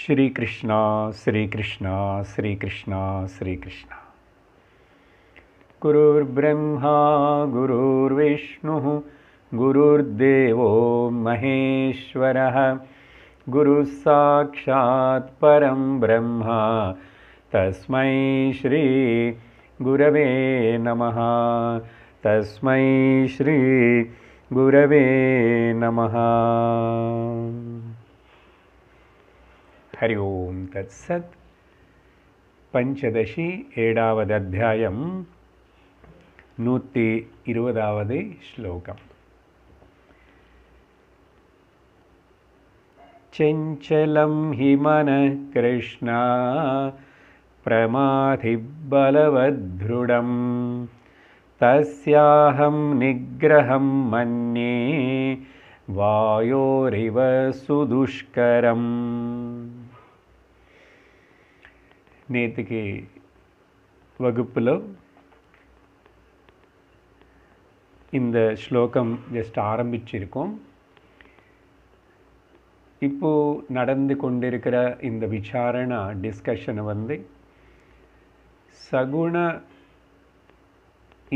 श्रीकृष्ण श्रीकृष्ण श्रीकृष्ण श्रीकृष्ण गुरुर्ब्रह्मा गुरुर्विष्णुः गुरुर्देवो महेश्वरः गुरुस्साक्षात् परं ब्रह्म तस्मै श्री गुरवे नमः तस्मै श्री गुरवे नमः हरि ओं तत्सत् पञ्चदशी एडावदध्यायं नूति इरुवदावद् श्लोकम् चञ्चलं मनः कृष्णा प्रमाधिबलवद्भुडं तस्याहं निग्रहं मन्ये सुदुष्करम् నేతికి வகுப்பில் இந்த ஸ்லோகம் ஜஸ்ட் ஆரம்பிச்சிருக்கோம் இப்போ நடந்து கொண்டிருக்கிற இந்த விசாரணா டிஸ்கஷனை வந்து சகுண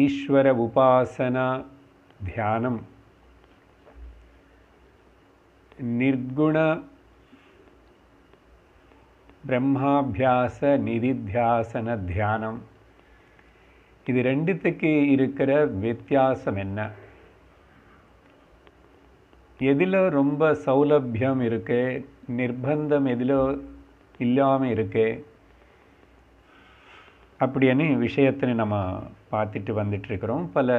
ஈஸ்வர உபாசனா தியானம் நிர்குண பிரம்மாபியாச நிதித்தியாசன தியானம் இது ரெண்டுத்துக்கு இருக்கிற வித்தியாசம் என்ன எதில் ரொம்ப சௌலபியம் இருக்கு நிர்பந்தம் எதில் இல்லாமல் இருக்கு அப்படின்னு விஷயத்தினை நம்ம பார்த்துட்டு வந்துட்டுருக்கிறோம் பல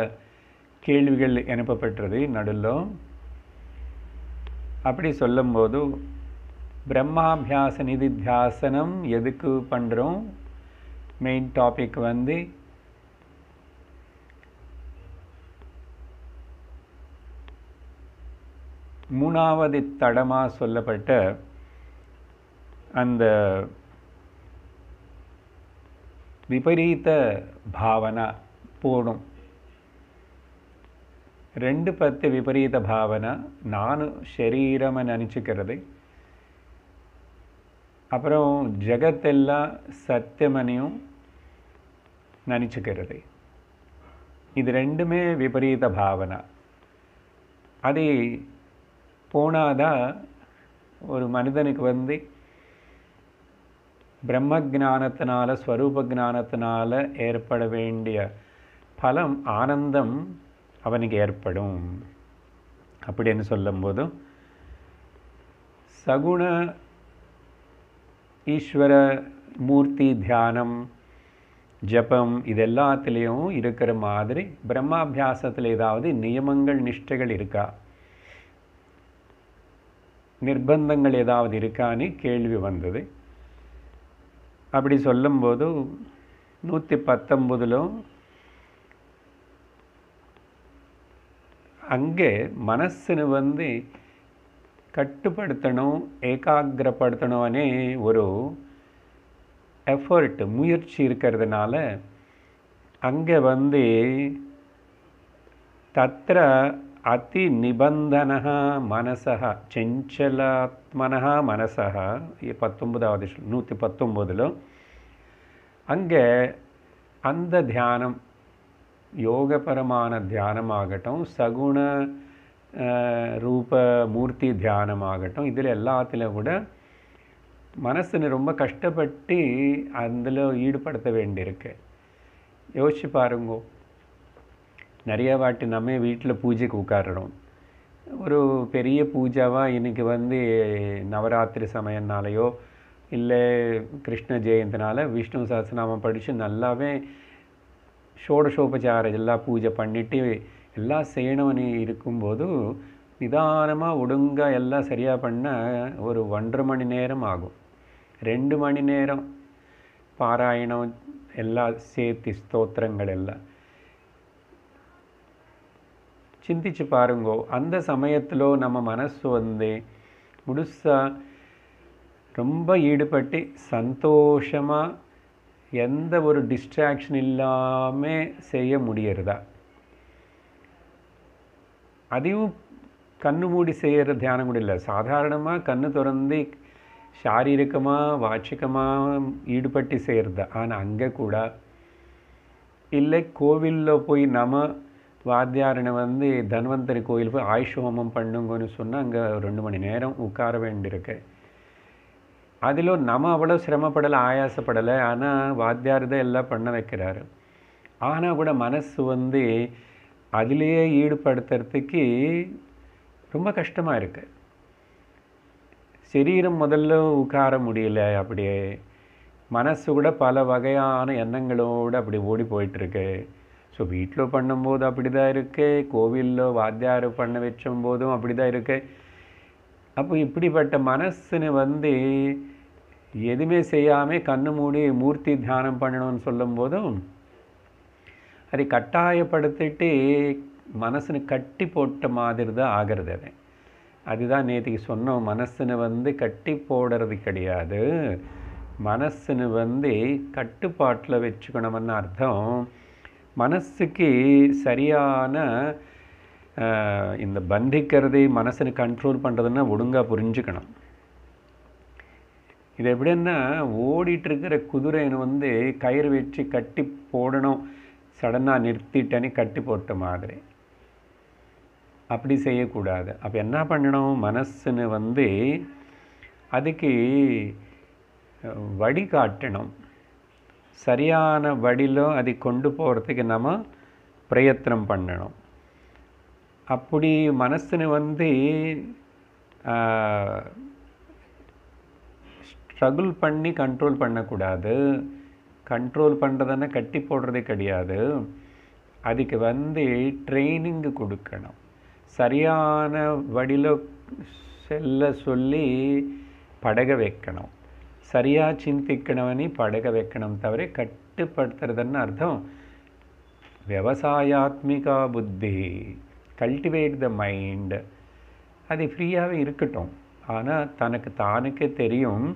கேள்விகள் அனுப்பப்பட்டது நடுவில் அப்படி சொல்லும்போது பிரம்மாபியாச நிதி தியாசனம் எதுக்கு பண்ணுறோம் மெயின் டாபிக் வந்து மூணாவது தடமாக சொல்லப்பட்ட அந்த விபரீத பாவனா போடும் ரெண்டு பத்து விபரீத பாவனை நானும் சரீரம்னு நினச்சிக்கிறது அப்புறம் ஜெகத்தெல்லாம் சத்தியமனையும் நினச்சிக்கிறது இது ரெண்டுமே விபரீத பாவனை அது போனாதான் ஒரு மனிதனுக்கு வந்து பிரம்ம ஜானத்தினால ஸ்வரூப ஜானத்தினால ஏற்பட வேண்டிய பலம் ஆனந்தம் அவனுக்கு ஏற்படும் அப்படின்னு சொல்லும்போது சகுண ஈஸ்வர மூர்த்தி தியானம் ஜபம் இது எல்லாத்துலேயும் இருக்கிற மாதிரி பிரம்மாபியாசத்தில் ஏதாவது நியமங்கள் நிஷ்டைகள் இருக்கா நிர்பந்தங்கள் ஏதாவது இருக்கான்னு கேள்வி வந்தது அப்படி சொல்லும்போது நூற்றி பத்தொம்பதிலும் அங்கே மனசுன்னு வந்து கட்டுப்படுத்தணும் ஏகாகிரப்படுத்தணும் அனே ஒரு எஃபர்ட் முயற்சி இருக்கிறதுனால அங்கே வந்து தத்திர அதி நிபந்தன மனசா செஞ்சலாத்மன மனசா பத்தொன்பதாவது நூற்றி பத்தொம்போதில் அங்கே அந்த தியானம் யோகபரமான தியானமாகட்டும் சகுண ரூப மூர்த்தி தியானமாகட்டும் இதில் எல்லாத்தில் கூட மனசுன்னு ரொம்ப கஷ்டப்பட்டு அதில் ஈடுபடுத்த வேண்டியிருக்கு யோசிச்சு பாருங்கோ நிறைய வாட்டி நம்ம வீட்டில் பூஜைக்கு உட்காடுறோம் ஒரு பெரிய பூஜாவாக இன்றைக்கி வந்து நவராத்திரி சமயம்னாலேயோ இல்லை கிருஷ்ண ஜெயந்தினால் விஷ்ணு சாஸ்திரநாமம் படித்து நல்லாவே ஷோடசோபச்சார எல்லாம் பூஜை பண்ணிவிட்டு எல்லாம் செய்யணும்னு இருக்கும்போது நிதானமாக ஒடுங்க எல்லாம் சரியாக பண்ண ஒரு ஒன்றரை மணி நேரம் ஆகும் ரெண்டு மணி நேரம் பாராயணம் எல்லாம் சேர்த்து ஸ்தோத்திரங்கள் எல்லாம் சிந்திச்சு பாருங்கோ அந்த சமயத்தில் நம்ம மனசு வந்து முழுசாக ரொம்ப ஈடுபட்டு சந்தோஷமாக எந்த ஒரு டிஸ்ட்ராக்ஷன் இல்லாமல் செய்ய முடியறதா அதுவும் கண்ணு மூடி செய்கிற தியானம் கூட இல்லை சாதாரணமாக கண்ணு திறந்து சாரீரிக்கமாக வாட்சிகமாக ஈடுபட்டு செய்கிறது ஆனால் அங்கே கூட இல்லை கோவிலில் போய் நம்ம வாத்தியாரனை வந்து தன்வந்தரி கோயில் போய் ஆயுஷ் ஹோமம் பண்ணுங்கன்னு சொன்னால் அங்கே ரெண்டு மணி நேரம் உட்கார வேண்டியிருக்கு அதில் நம்ம அவ்வளோ சிரமப்படலை ஆயாசப்படலை ஆனால் வாத்தியார் தான் எல்லாம் பண்ண வைக்கிறாரு ஆனால் கூட மனசு வந்து அதிலேயே ஈடுபடுத்துறதுக்கு ரொம்ப கஷ்டமாக இருக்குது சரீரம் முதல்ல உட்கார முடியல அப்படியே மனசு கூட பல வகையான எண்ணங்களோடு அப்படி ஓடி போயிட்டுருக்கு ஸோ வீட்டில் பண்ணும்போது அப்படி தான் இருக்குது கோவிலில் வாத்தியார் பண்ண வச்சும் போதும் அப்படி தான் இருக்குது அப்போ இப்படிப்பட்ட மனசுன்னு வந்து எதுவுமே செய்யாமல் கண்ணு மூடி மூர்த்தி தியானம் பண்ணணும்னு சொல்லும் போதும் அதை கட்டாயப்படுத்திட்டு மனசுன்னு கட்டி போட்ட மாதிரி தான் ஆகிறது அது அதுதான் நேற்றுக்கு சொன்னோம் மனசுன்னு வந்து கட்டி போடுறது கிடையாது மனசுன்னு வந்து கட்டுப்பாட்டில் வச்சுக்கணும்னு அர்த்தம் மனசுக்கு சரியான இந்த பந்திக்கிறது மனசுன்னு கண்ட்ரோல் பண்ணுறதுன்னா ஒழுங்காக புரிஞ்சுக்கணும் இது எப்படின்னா ஓடிட்டுருக்கிற குதிரைன்னு வந்து கயிறு வச்சு கட்டி போடணும் சடனாக நிறுத்திட்டேன்னு கட்டி போட்ட மாதிரி அப்படி செய்யக்கூடாது அப்போ என்ன பண்ணணும் மனசுன்னு வந்து அதுக்கு வழி காட்டணும் சரியான வழியிலும் அதை கொண்டு போகிறதுக்கு நம்ம பிரயத்தனம் பண்ணணும் அப்படி மனசுன்னு வந்து ஸ்ட்ரகுள் பண்ணி கண்ட்ரோல் பண்ணக்கூடாது கண்ட்ரோல் பண்ணுறதுன்னா கட்டி போடுறதே கிடையாது அதுக்கு வந்து ட்ரைனிங்கு கொடுக்கணும் சரியான வடியில் செல்ல சொல்லி படக வைக்கணும் சரியாக சிந்திக்கணவனி படக வைக்கணும் தவிர கட்டுப்படுத்துறதுன்னு அர்த்தம் விவசாயாத்மிகா புத்தி கல்டிவேட் த மைண்ட் அது ஃப்ரீயாகவே இருக்கட்டும் ஆனால் தனக்கு தானுக்கே தெரியும்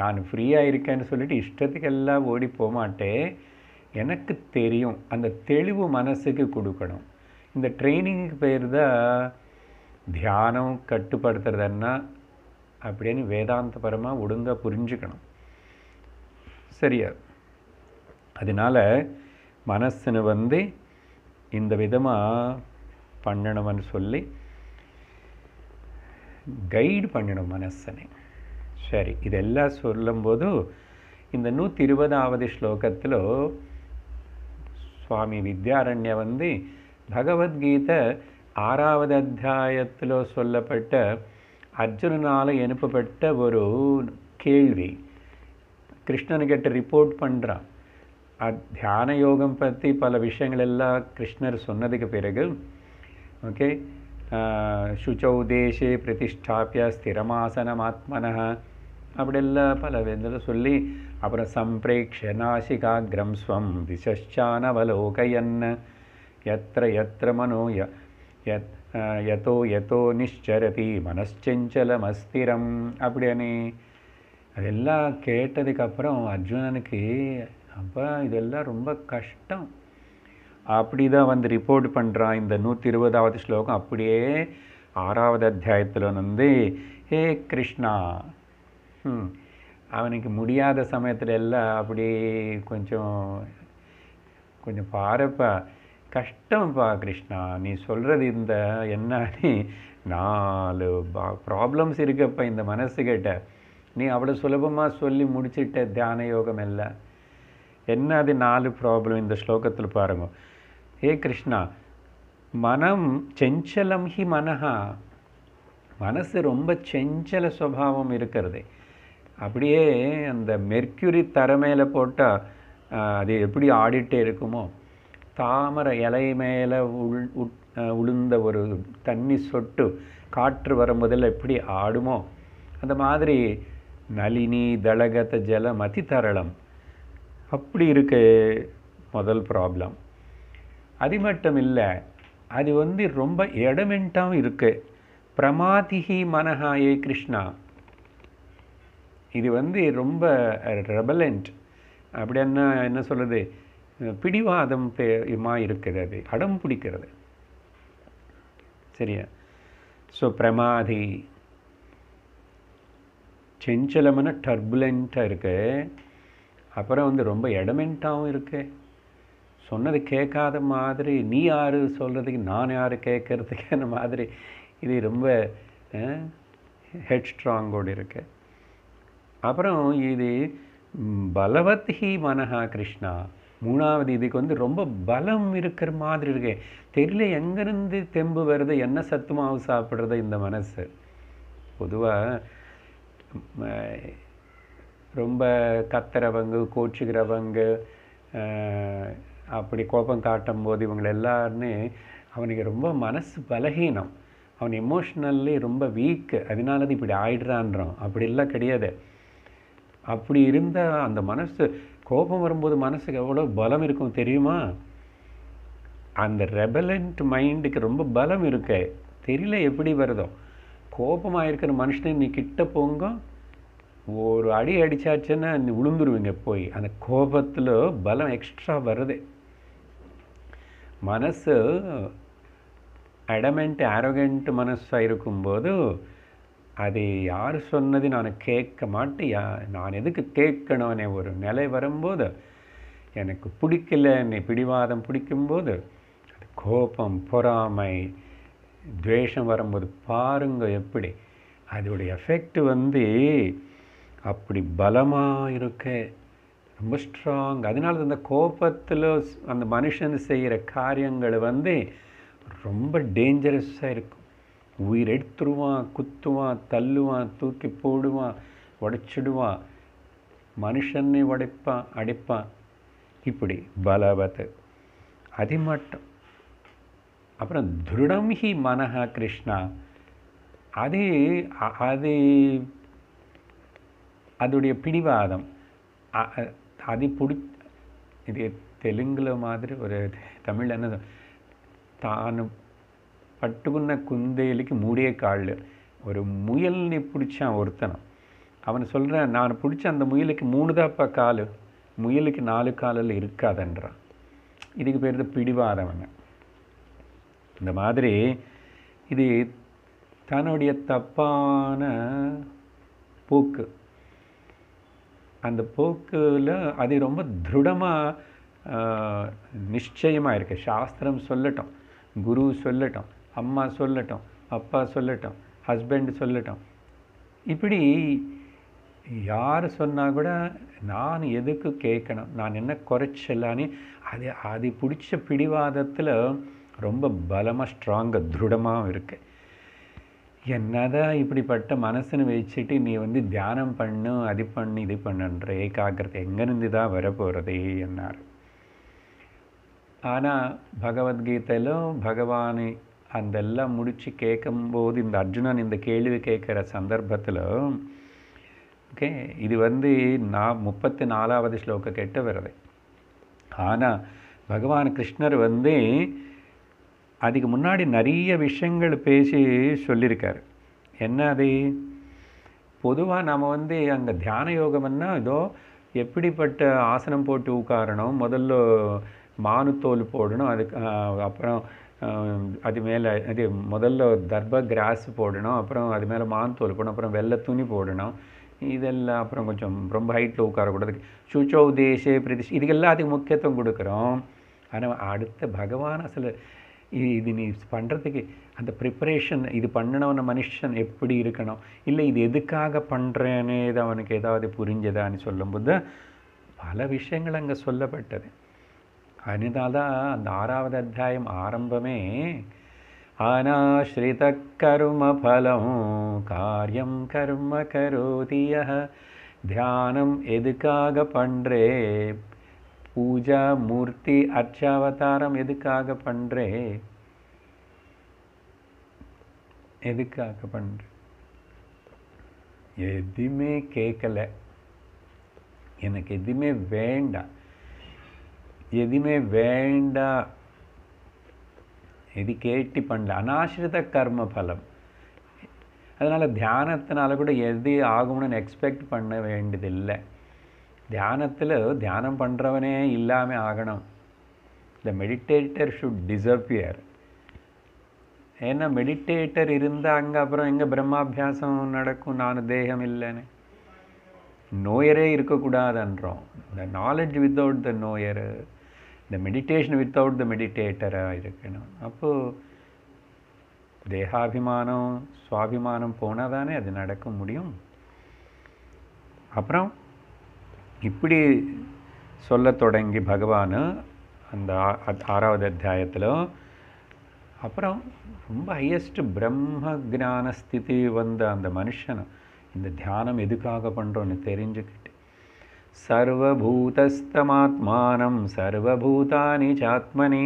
நான் ஃப்ரீயாக இருக்கேன்னு சொல்லிட்டு இஷ்டத்துக்கெல்லாம் ஓடி போகமாட்டேன் எனக்கு தெரியும் அந்த தெளிவு மனசுக்கு கொடுக்கணும் இந்த ட்ரைனிங்க்கு பேர் தான் தியானம் கட்டுப்படுத்துறதுன்னா அப்படின்னு வேதாந்தபரமாக ஒழுங்காக புரிஞ்சுக்கணும் சரியா அதனால் மனசுன்னு வந்து இந்த விதமாக பண்ணணும்னு சொல்லி கைடு பண்ணணும் மனசனை சரி இதெல்லாம் சொல்லும்போது இந்த நூற்றி இருபதாவது ஸ்லோகத்தில் சுவாமி வித்யாரண்ய வந்து பகவத்கீதை ஆறாவது அத்தியாயத்தில் சொல்லப்பட்ட அர்ஜுனனால் அனுப்பப்பட்ட ஒரு கேள்வி கிருஷ்ணன்கிட்ட ரிப்போர்ட் பண்ணுறான் தியான யோகம் பற்றி பல விஷயங்கள் எல்லாம் கிருஷ்ணர் சொன்னதுக்கு பிறகு ஓகே शुचौ देशे प्रतिष्ठाप्य स्थिरमासनमात्मनः அப்படியெல்லாம் பல விதத்தில் சொல்லி அப்புறம் சம்பிரேக்ஷ நாசிகாகிரம் ஸ்வம் திசானவலோகயன் எத்திர எத்திர மனோ யத் யதோ எதோ நிச்சரதி மனச்செஞ்சலம் அஸ்திரம் அப்படியானே அதெல்லாம் கேட்டதுக்கப்புறம் அர்ஜுனனுக்கு அப்போ இதெல்லாம் ரொம்ப கஷ்டம் அப்படி தான் வந்து ரிப்போர்ட் பண்ணுறான் இந்த நூற்றி இருபதாவது ஸ்லோகம் அப்படியே ஆறாவது அத்தியாயத்தில் வந்து ஹே கிருஷ்ணா அவனுக்கு முடியாத சமயத்தில் எல்லாம் அப்படி கொஞ்சம் கொஞ்சம் பாருப்பா கஷ்டம்ப்பா கிருஷ்ணா நீ சொல்கிறது இந்த என்னன்னு நாலு பா ப்ராப்ளம்ஸ் இருக்கப்பா இந்த மனசுக்கிட்ட நீ அவ்வளோ சுலபமாக சொல்லி முடிச்சிட்ட தியான யோகம் எல்லாம் என்ன அது நாலு ப்ராப்ளம் இந்த ஸ்லோகத்தில் பாருங்க ஏ கிருஷ்ணா மனம் செஞ்சலம் ஹி மனஹா மனசு ரொம்ப செஞ்சல சுவாவம் இருக்கிறது அப்படியே அந்த மெர்க்யூரி தரமேல மேலே போட்டால் அது எப்படி ஆடிட்டே இருக்குமோ தாமரை இலை மேலே உள் உளுந்த ஒரு தண்ணி சொட்டு காற்று வரும்போதில் எப்படி ஆடுமோ அந்த மாதிரி நளினி தளகத ஜலம் அதி தரளம் அப்படி இருக்க முதல் ப்ராப்ளம் அது மட்டும் இல்லை அது வந்து ரொம்ப எடமெண்ட்டாகவும் இருக்குது பிரமாதிகி மனஹாயே கிருஷ்ணா இது வந்து ரொம்ப ரெபலண்ட் அப்படின்னா என்ன சொல்கிறது பிடிவாதம் இருக்கிறது அடம் பிடிக்கிறது சரியா ஸோ பிரமாதி செஞ்சலமான டர்புலண்ட்டாக இருக்கு அப்புறம் வந்து ரொம்ப எடமெண்ட்டாகவும் இருக்கு சொன்னது கேட்காத மாதிரி நீ யார் சொல்கிறதுக்கு நான் யார் அந்த மாதிரி இது ரொம்ப ஹெட் ஸ்ட்ராங்கோடு இருக்குது அப்புறம் இது பலவத் ஹி மனஹா கிருஷ்ணா மூணாவது இதுக்கு வந்து ரொம்ப பலம் இருக்கிற மாதிரி இருக்கு தெரியல எங்கேருந்து தெம்பு வருது என்ன சத்துமாவு சாப்பிட்றது இந்த மனசு பொதுவாக ரொம்ப கத்துறவங்க கோச்சுக்கிறவங்க அப்படி கோபம் காட்டும் போது இவங்க எல்லாருமே அவனுக்கு ரொம்ப மனசு பலகீனம் அவன் எமோஷ்னல்லி ரொம்ப வீக்கு அதனால இப்படி ஆயிடுறான்றான் அப்படிலாம் கிடையாது அப்படி இருந்த அந்த மனசு கோபம் வரும்போது மனசுக்கு எவ்வளோ பலம் இருக்கும் தெரியுமா அந்த ரெபலண்ட் மைண்டுக்கு ரொம்ப பலம் இருக்கு தெரியல எப்படி வருதோ கோபமாக இருக்கிற மனுஷனை நீ கிட்ட போங்க ஒரு அடி அடித்தாச்சுன்னா நீ விழுந்துருவீங்க போய் அந்த கோபத்தில் பலம் எக்ஸ்ட்ரா வருது மனசு அடமெண்ட் ஆரோகண்ட் மனசாக இருக்கும்போது அது யார் சொன்னது நான் கேட்க மாட்டேயா நான் எதுக்கு கேட்கணும்னே ஒரு நிலை வரும்போது எனக்கு பிடிக்கலன்னு பிடிவாதம் பிடிக்கும்போது அது கோபம் பொறாமை துவேஷம் வரும்போது பாருங்க எப்படி அதோடைய எஃபெக்ட் வந்து அப்படி பலமாக இருக்க ரொம்ப ஸ்ட்ராங் அதனால அந்த கோபத்தில் அந்த மனுஷன் செய்கிற காரியங்கள் வந்து ரொம்ப டேஞ்சரஸாக இருக்கும் உயிர் எடுத்துருவான் குத்துவான் தள்ளுவான் தூக்கி போடுவான் உடைச்சிடுவான் மனுஷன்னே உடைப்பான் அடைப்பான் இப்படி பலவத் அதிமட்டம் அப்புறம் திருடம் ஹி மனஹா கிருஷ்ணா அது அது அதோடைய பிடிவாதம் அது பிடி இது தெலுங்கில் மாதிரி ஒரு தமிழ் என்ன தான் பட்டுக்குன்ன குந்தையிலுக்கு மூடிய காலில் ஒரு முயல்னி பிடிச்சான் ஒருத்தனம் அவன் சொல்கிறேன் நான் பிடிச்ச அந்த முயலுக்கு மூணு தாப்பா கால் முயலுக்கு நாலு காலில் இருக்காதன்றான் இதுக்கு பேர் தான் பிடிவாதவன் இந்த மாதிரி இது தன்னுடைய தப்பான போக்கு அந்த போக்கில் அது ரொம்ப திருடமாக நிச்சயமாக இருக்குது சாஸ்திரம் சொல்லட்டும் குரு சொல்லட்டும் அம்மா சொல்லட்டும் அப்பா சொல்லட்டும் ஹஸ்பண்ட் சொல்லட்டும் இப்படி யார் சொன்னால் கூட நான் எதுக்கு கேட்கணும் நான் என்ன குறைச்சலான்னு அது அது பிடிச்ச பிடிவாதத்தில் ரொம்ப பலமாக ஸ்ட்ராங்காக திருடமாகவும் இருக்குது என்னதான் இப்படிப்பட்ட மனசுன்னு வச்சுட்டு நீ வந்து தியானம் பண்ணு அது பண்ணு இது பண்ணுன்ற ஏகாகிரதை எங்கேருந்து தான் வரப்போகிறதே என்னார் ஆனால் பகவத்கீதையிலும் பகவானை அதெல்லாம் முடித்து கேட்கும்போது இந்த அர்ஜுனன் இந்த கேள்வி கேட்குற சந்தர்ப்பத்தில் ஓகே இது வந்து நான் முப்பத்தி நாலாவது ஸ்லோக்க கேட்ட வருது ஆனால் பகவான் கிருஷ்ணர் வந்து அதுக்கு முன்னாடி நிறைய விஷயங்கள் பேசி சொல்லியிருக்கார் என்ன அது பொதுவாக நம்ம வந்து அங்கே தியான யோகம்னா ஏதோ எப்படிப்பட்ட ஆசனம் போட்டு உட்காரணும் முதல்ல மானுத்தோல் போடணும் அதுக்கு அப்புறம் அது மேலே அது முதல்ல ஒரு தர்பா கிராஸ் போடணும் அப்புறம் அது மேலே மாந்தோல் போடணும் அப்புறம் வெள்ளை துணி போடணும் இதெல்லாம் அப்புறம் கொஞ்சம் ரொம்ப ஹைட்டில் உட்காரக்கூடாது சுச்சோ தேசே பிரதிஷ் இதுக்கெல்லாம் அதுக்கு முக்கியத்துவம் கொடுக்குறோம் ஆனால் அடுத்த பகவான் அசில் இது நீ பண்ணுறதுக்கு அந்த ப்ரிப்பரேஷன் இது பண்ணணும்னு மனுஷன் எப்படி இருக்கணும் இல்லை இது எதுக்காக பண்ணுறேன்னு இது அவனுக்கு ஏதாவது புரிஞ்சதான்னு சொல்லும்போது பல விஷயங்கள் அங்கே சொல்லப்பட்டது அதனால தான் அந்த ஆறாவது அத்தியாயம் ஆரம்பமே அநாஸ்ரித கரும பலம் காரியம் கர்ம கரோதிய தியானம் எதுக்காக பண்ணுறே பூஜா மூர்த்தி அர்ச்சாவதாரம் எதுக்காக பண்ணுறே எதுக்காக பண்ணுற எதுவுமே கேட்கலை எனக்கு எதுவுமே வேண்டாம் எதுவுமே வேண்டாம் எது கேட்டி பண்ணல அனாசிரித கர்ம பலம் அதனால் தியானத்தினால கூட எது ஆகும்னு எக்ஸ்பெக்ட் பண்ண வேண்டியதில்லை தியானத்தில் தியானம் பண்ணுறவனே இல்லாமல் ஆகணும் த மெடிடேட்டர் ஷுட் டிசப்பியர் ஏன்னா மெடிடேட்டர் இருந்தால் அங்கே அப்புறம் எங்கே பிரம்மாபியாசம் நடக்கும் நான் தேகம் இல்லைன்னு நோயரே இருக்கக்கூடாதுன்றோம் the knowledge without the knower the meditation without the மெடிடேட்டராக இருக்கணும் அப்போது தேகாபிமானம் சுவாபிமானம் போனால் தானே அது நடக்க முடியும் அப்புறம் இப்படி சொல்ல தொடங்கி பகவான் அந்த ஆறாவது அத்தியாயத்தில் அப்புறம் ரொம்ப ஹையஸ்ட் பிரம்ம ஜான ஸ்திதி வந்த அந்த மனுஷன் இந்த தியானம் எதுக்காக பண்ணுறோன்னு தெரிஞ்சுக்கிட்டு सर्वभूतस्तमात्मानं सर्वभूतानि चात्मनि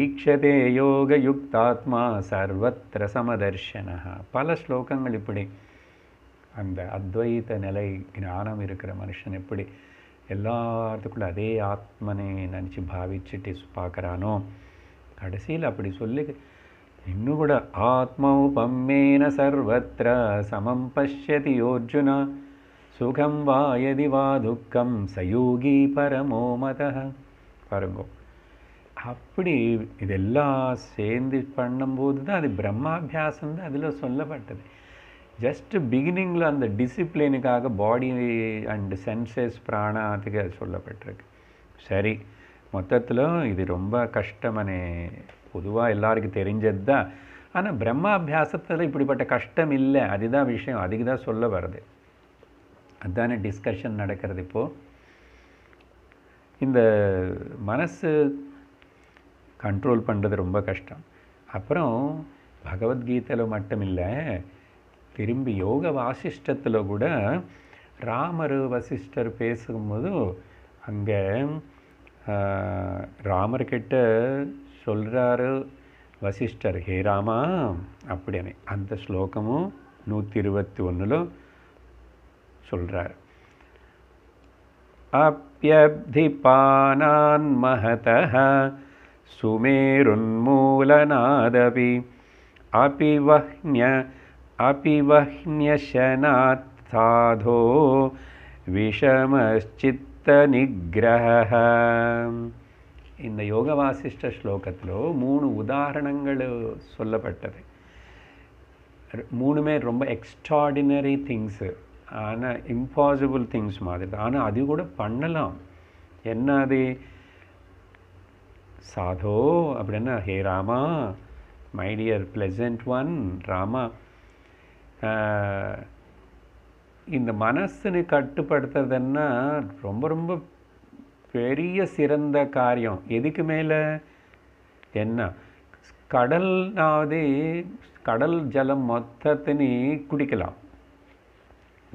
ஈக்ஷதே யோக யுக்தாத்மா சர்வத்திர சமதர்ஷன பல ஸ்லோகங்கள் இப்படி அந்த அத்வைத நிலை ஞானம் இருக்கிற மனுஷன் எப்படி எல்லாத்துக்குள்ள அதே ஆத்மனை நினச்சி பாவிச்சுட்டு பார்க்குறானோ கடைசியில் அப்படி சொல்லி இன்னும் கூட ஆத்மௌபம்மேன சர்வத்திர சமம் பசியதி யோர்ஜுனா சுகம் வா எதி வா துக்கம் சயோகி பரமோ மத பாருங்கோ அப்படி இதெல்லாம் சேர்ந்து பண்ணும்போது தான் அது பிரம்மாபியாசம் தான் அதில் சொல்லப்பட்டது ஜஸ்ட் பிகினிங்கில் அந்த டிசிப்ளினுக்காக பாடி அண்ட் சென்சஸ் பிராணாத்துக்கு அது சொல்லப்பட்டிருக்கு சரி மொத்தத்தில் இது ரொம்ப கஷ்டமனே பொதுவாக எல்லாருக்கும் தெரிஞ்சது தான் ஆனால் பிரம்மாபியாசத்தில் இப்படிப்பட்ட கஷ்டம் இல்லை அதுதான் விஷயம் அதுக்கு தான் சொல்ல வருது அதுதானே டிஸ்கஷன் நடக்கிறது இப்போது இந்த மனசு கண்ட்ரோல் பண்ணுறது ரொம்ப கஷ்டம் அப்புறம் பகவத்கீதையில் மட்டும் இல்லை திரும்பி யோக வாசிஷ்டத்தில் கூட ராமர் வசிஷ்டர் பேசும்போது அங்கே ராமர்கிட்ட சொல்கிறாரு வசிஷ்டர் ஹே ராமா அப்படின்னு அந்த ஸ்லோகமும் நூற்றி இருபத்தி ஒன்றில் சொல்கிறார் அப்பியப்திபானான் மகத சுமேருன்மூலநாதபி அபிவஹ்ய அபிவஹ்யசனாத் சாதோ விஷமச்சித்த நிகிரக இந்த யோக வாசிஷ்ட ஸ்லோகத்தில் மூணு உதாரணங்கள் சொல்லப்பட்டது மூணுமே ரொம்ப எக்ஸ்ட்ராடினரி திங்ஸு ஆனால் இம்பாசிபிள் திங்ஸ் மாதிரி தான் ஆனால் அது கூட பண்ணலாம் என்ன அது சாதோ அப்படின்னா hey Rama my dear pleasant one Rama இந்த மனசுன்னு கட்டுப்படுத்துறதுன்னா ரொம்ப ரொம்ப பெரிய சிறந்த காரியம் எதுக்கு மேலே என்ன கடல்னாவது கடல் ஜலம் மொத்தத்தினி குடிக்கலாம்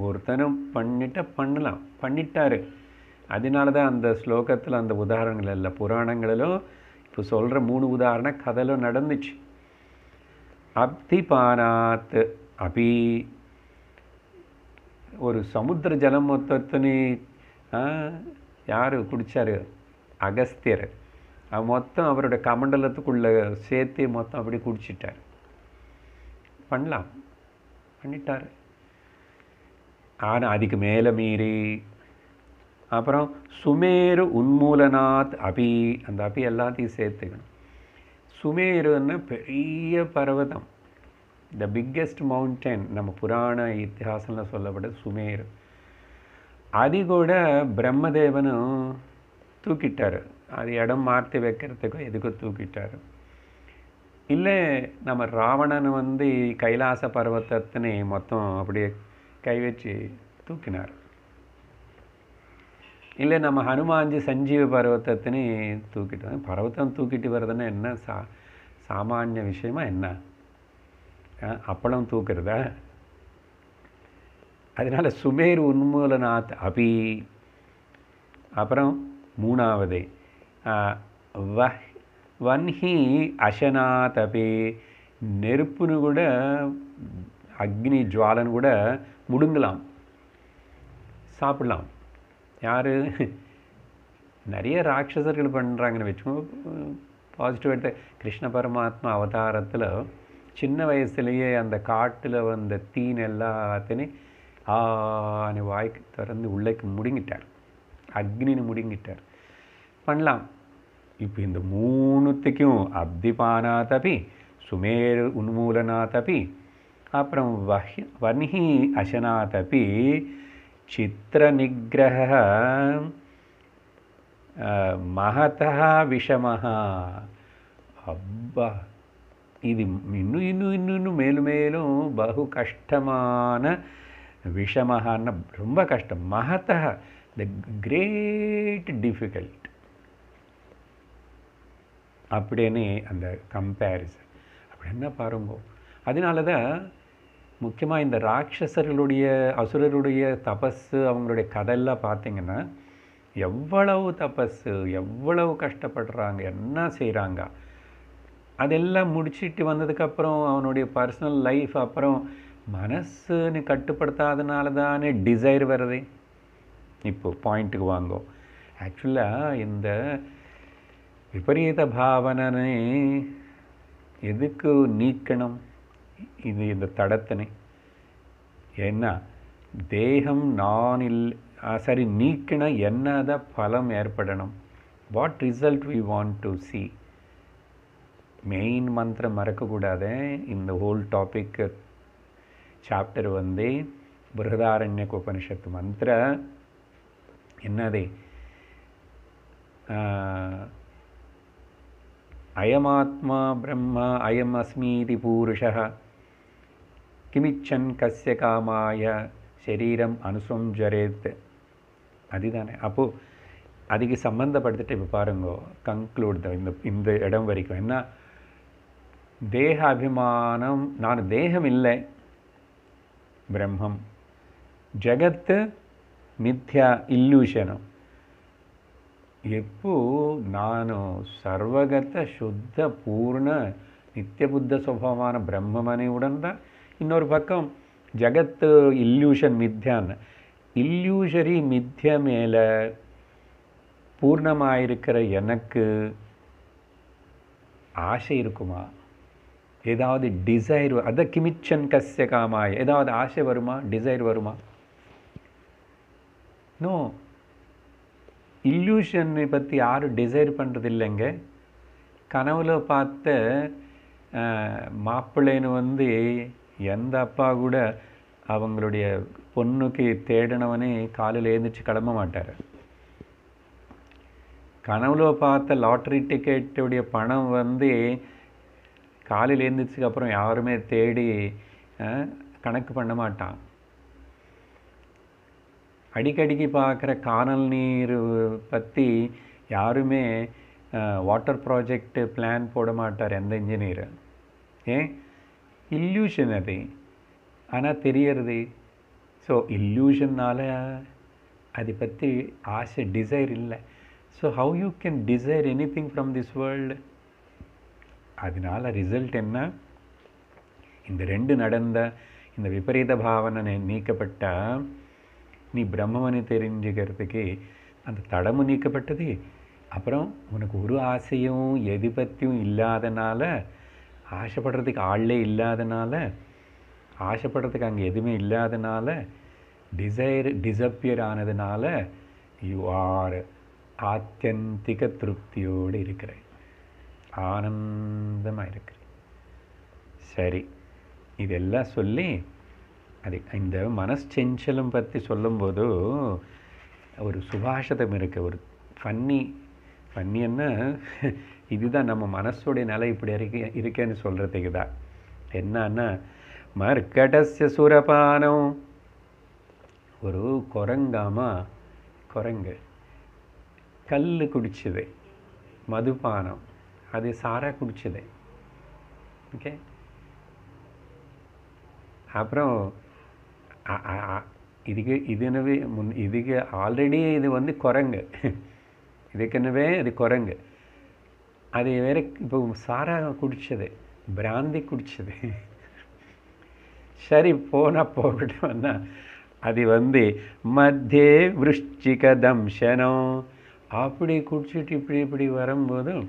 ஒருத்தனும் பண்ணிட்ட பண்ணலாம் பண்ணிட்டார் அதனால தான் அந்த ஸ்லோகத்தில் அந்த உதாரணங்கள் இல்லை புராணங்களிலும் இப்போ சொல்கிற மூணு உதாரண கதையிலும் நடந்துச்சு அப்தி பானாத் அபி ஒரு சமுத்திர ஜலம் மொத்தத்தினி யார் குடித்தார் அகஸ்தியர் மொத்தம் அவரோட கமண்டலத்துக்குள்ளே சேர்த்து மொத்தம் அப்படி குடிச்சிட்டார் பண்ணலாம் பண்ணிட்டார் ஆனால் அதுக்கு மேலே மீறி அப்புறம் சுமேரு உன்மூலநாத் அபி அந்த அபி எல்லாத்தையும் சேர்த்துக்கணும் சுமேருன்னு பெரிய பர்வதம் த பிக்கெஸ்ட் மவுண்டன் நம்ம புராண இத்திஹாசம்ல சொல்லப்பட்ட சுமேரு அது கூட பிரம்மதேவனும் தூக்கிட்டார் அது இடம் மாற்றி வைக்கிறதுக்கோ எதுக்கோ தூக்கிட்டார் இல்லை நம்ம ராவணன் வந்து கைலாச பர்வத்தத்தினை மொத்தம் அப்படியே கை வச்சு தூக்கினார் இல்லை நம்ம ஹனுமான்ஜி சஞ்சீவ பர்வத்தத்தினே தூக்கிட்டோம் பர்வத்தம் தூக்கிட்டு வர்றதுன்னா என்ன சா சாமானிய விஷயமா என்ன அப்பளம் தூக்குறதா அதனால் சுமேர் உன்மூலநாத் அபி அப்புறம் மூணாவது வ வன்ஹி அசனாத் அபி நெருப்புன்னு கூட அக்னி ஜுவாலன் கூட முடுங்கலாம் சாப்பிடலாம் யார் நிறைய ராட்சசர்கள் பண்ணுறாங்கன்னு வச்சுக்கோங்க பாசிட்டிவ் எடுத்து கிருஷ்ண பரமாத்மா அவதாரத்தில் சின்ன வயசுலேயே அந்த காட்டில் வந்த தீன் எல்லாத்தையும் ஆனு வாய்க்கு திறந்து உள்ளேக்கு முடுங்கிட்டார் அக்னின்னு முடுங்கிட்டார் பண்ணலாம் இப்போ இந்த மூணுத்துக்கும் அப்திபானா தப்பி சுமேர் உன்மூலனா தபி అப்புறம் వహ్య వన్హి అశనాతపి నిగ్రహ మహత విషమ అబ్బా ఇది ఇన్ను ఇన్ను ఇన్ను ఇన్ను మేలు మేలు బహు కష్టమాన విషమ అన్న రొంబ కష్టం మహత ద గ్రేట్ డిఫికల్ట్ అప్పుడేనే அந்த కంపారిజన్ అప్పుడన్నా పారంభం అది அதனால முக்கியமாக இந்த ராட்சசர்களுடைய அசுரருடைய தபஸ்ஸு அவங்களுடைய கதையெல்லாம் பார்த்திங்கன்னா எவ்வளவு தபஸ்ஸு எவ்வளவு கஷ்டப்படுறாங்க என்ன செய்கிறாங்க அதெல்லாம் முடிச்சுட்டு வந்ததுக்கப்புறம் அவனுடைய பர்சனல் லைஃப் அப்புறம் மனசுன்னு கட்டுப்படுத்தாதனால தானே டிசைர் வருது இப்போது பாயிண்ட்டுக்கு வாங்கும் ஆக்சுவலாக இந்த விபரீத பாவனனை எதுக்கு நீக்கணும் இது இந்த தடத்தினை ஏன்னா தேகம் நான் இல் சரி நீக்கினா என்னத பலம் ஏற்படணும் what result we want to see main மந்திரம் மறக்கக்கூடாது இந்த ஹோல் டாபிக் சாப்டர் வந்து பிருகதாரண்ய உபனிஷத்து மந்திர என்னது அயமாத்மா பிரம்மா அயம் அஸ்மீதி பூருஷா கிமிச்சன் கஸ்ய காமாய சரீரம் அனுசம் ஜரேத் அதுதானே அப்போது அதுக்கு சம்மந்தப்படுத்திட்டு இப்போ பாருங்கோ கங்க்ளூட் த இந்த இந்த இடம் வரைக்கும் என்ன தேக அபிமானம் நான் தேகம் இல்லை பிரம்மம் ஜகத்து மித்யா இல்யூஷனம் எப்போ ನಾನು ಸರ್ವಗತ ಶುದ್ಧ ಪೂರ್ಣ ನಿತ್ಯಬುದ್ಧ ಸ್ವಭಾವನ ಬ್ರಹ್ಮಮನೆಯುಡಂದ இன்னொரு பக்கம் ஜகத்து இல்யூஷன் மித்யான்னு இல்யூஷரி மித்ய மேலே பூர்ணமாயிருக்கிற எனக்கு ஆசை இருக்குமா ஏதாவது டிசைர் அத கிமிச்சன் கசிய காமாய் ஏதாவது ஆசை வருமா டிசைர் வருமா நோ இல்யூஷனை பற்றி யாரும் டிசைர் பண்ணுறது இல்லைங்க கனவுல பார்த்த மாப்பிள்ளைன்னு வந்து எந்த அப்பா கூட அவங்களுடைய பொண்ணுக்கு தேடினவனே காலையில் எழுந்திரிச்சு கிளம்ப மாட்டார் கனவுல பார்த்த லாட்ரி டிக்கெட்டுடைய பணம் வந்து காலையில் எழுந்திரிச்சதுக்கு அப்புறம் யாருமே தேடி கணக்கு பண்ண மாட்டான் அடிக்கடிக்கு பார்க்குற காணல் நீர் பற்றி யாருமே வாட்டர் ப்ராஜெக்ட் பிளான் போட மாட்டார் எந்த இன்ஜினியர் ஏன் இல்யூஷன் அது ஆனால் தெரியறது ஸோ இல்யூஷன்னால் அதை பற்றி ஆசை டிசைர் இல்லை so how you can desire anything from this world அதனால் ரிசல்ட் என்ன இந்த ரெண்டு நடந்த இந்த விபரீத பாவனை நீக்கப்பட்டால் நீ பிரம்மனை தெரிஞ்சுக்கிறதுக்கு அந்த தடமும் நீக்கப்பட்டது அப்புறம் உனக்கு ஒரு ஆசையும் எது பற்றியும் இல்லாதனால ஆசைப்படுறதுக்கு ஆளே இல்லாதனால ஆசைப்படுறதுக்கு அங்கே எதுவுமே இல்லாதனால டிசைர் டிசப்பியர் ஆனதுனால யூ ஆர் ஆத்தியந்திக திருப்தியோடு இருக்கிற ஆனந்தமாக இருக்கிற சரி இதெல்லாம் சொல்லி அது இந்த மனச்செஞ்சலம் பற்றி சொல்லும்போது ஒரு சுபாஷிதம் இருக்குது ஒரு ஃபன்னி என்ன இதுதான் நம்ம மனசுடைய நிலை இப்படி இருக்கே இருக்கேன்னு சொல்கிறதுக்கு தான் என்னன்னா மர்க்கடச சுரபானம் ஒரு குரங்காமா குரங்கு கல் குடிச்சது மதுபானம் அது சாரா குடிச்சது ஓகே அப்புறம் இதுக்கு இதுனவே முன் இதுக்கு ஆல்ரெடி இது வந்து குரங்கு இதுக்குன்னவே இது குரங்கு அது வேற இப்போ சாராக குடித்தது பிராந்தி குடித்தது சரி போனால் போட்டு அது வந்து மத்தியே விருஷ்டிக தம்சனம் அப்படி குடிச்சிட்டு இப்படி இப்படி வரும்போதும்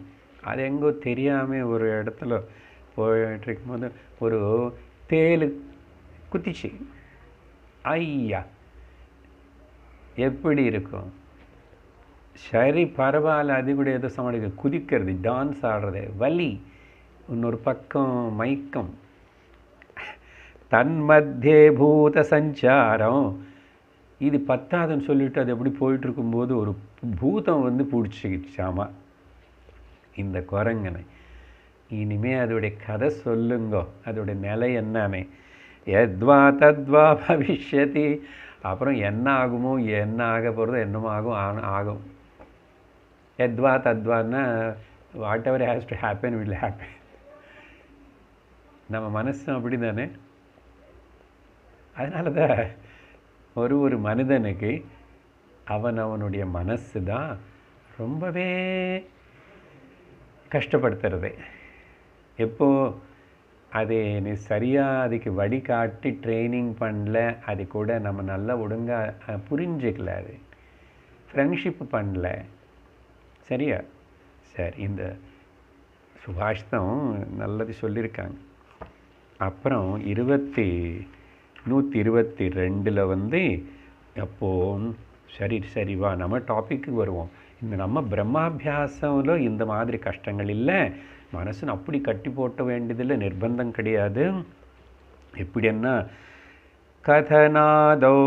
அது எங்கோ தெரியாமல் ஒரு இடத்துல போயிட்டு இருக்கும்போது ஒரு தேல் குத்திச்சு ஐயா எப்படி இருக்கும் சரி பரவாயில்ல அது கூட ஏதோ சமாளிக்க குதிக்கிறது டான்ஸ் ஆடுறது வலி இன்னொரு பக்கம் மயக்கம் மத்தியே பூத சஞ்சாரம் இது பத்தாதுன்னு சொல்லிட்டு அது எப்படி போயிட்டு இருக்கும்போது ஒரு பூதம் வந்து பிடிச்சிக்கிச்சாமா இந்த குரங்கனை இனிமே அதோடைய கதை சொல்லுங்கோ அதோடைய நிலை என்னமே எத்வா தத்வா பவிஷ்யதி அப்புறம் என்ன ஆகுமோ என்ன ஆக போகிறதோ என்னமோ ஆகும் ஆகும் எத்வா தத்வான்னா whatever has to happen will happen நம்ம மனசும் அப்படி தானே அதனால தான் ஒரு ஒரு மனிதனுக்கு அவன் அவனுடைய மனசு தான் ரொம்பவே கஷ்டப்படுத்துறது எப்போ அதை நீ சரியாக அதுக்கு வழிகாட்டி ட்ரைனிங் பண்ணல அது கூட நம்ம நல்லா ஒழுங்காக புரிஞ்சுக்கல அது ஃப்ரெண்ட்ஷிப் பண்ணல சரியா சரி இந்த சுபாஷிதம் நல்லது சொல்லியிருக்காங்க அப்புறம் இருபத்தி நூற்றி இருபத்தி ரெண்டில் வந்து அப்போது சரி சரி வா நம்ம டாப்பிக்கு வருவோம் இந்த நம்ம பிரம்மாபியாசம்ல இந்த மாதிரி கஷ்டங்கள் இல்லை மனசுன்னு அப்படி கட்டி போட்ட வேண்டியதில் நிர்பந்தம் கிடையாது எப்படின்னா கதநாதௌ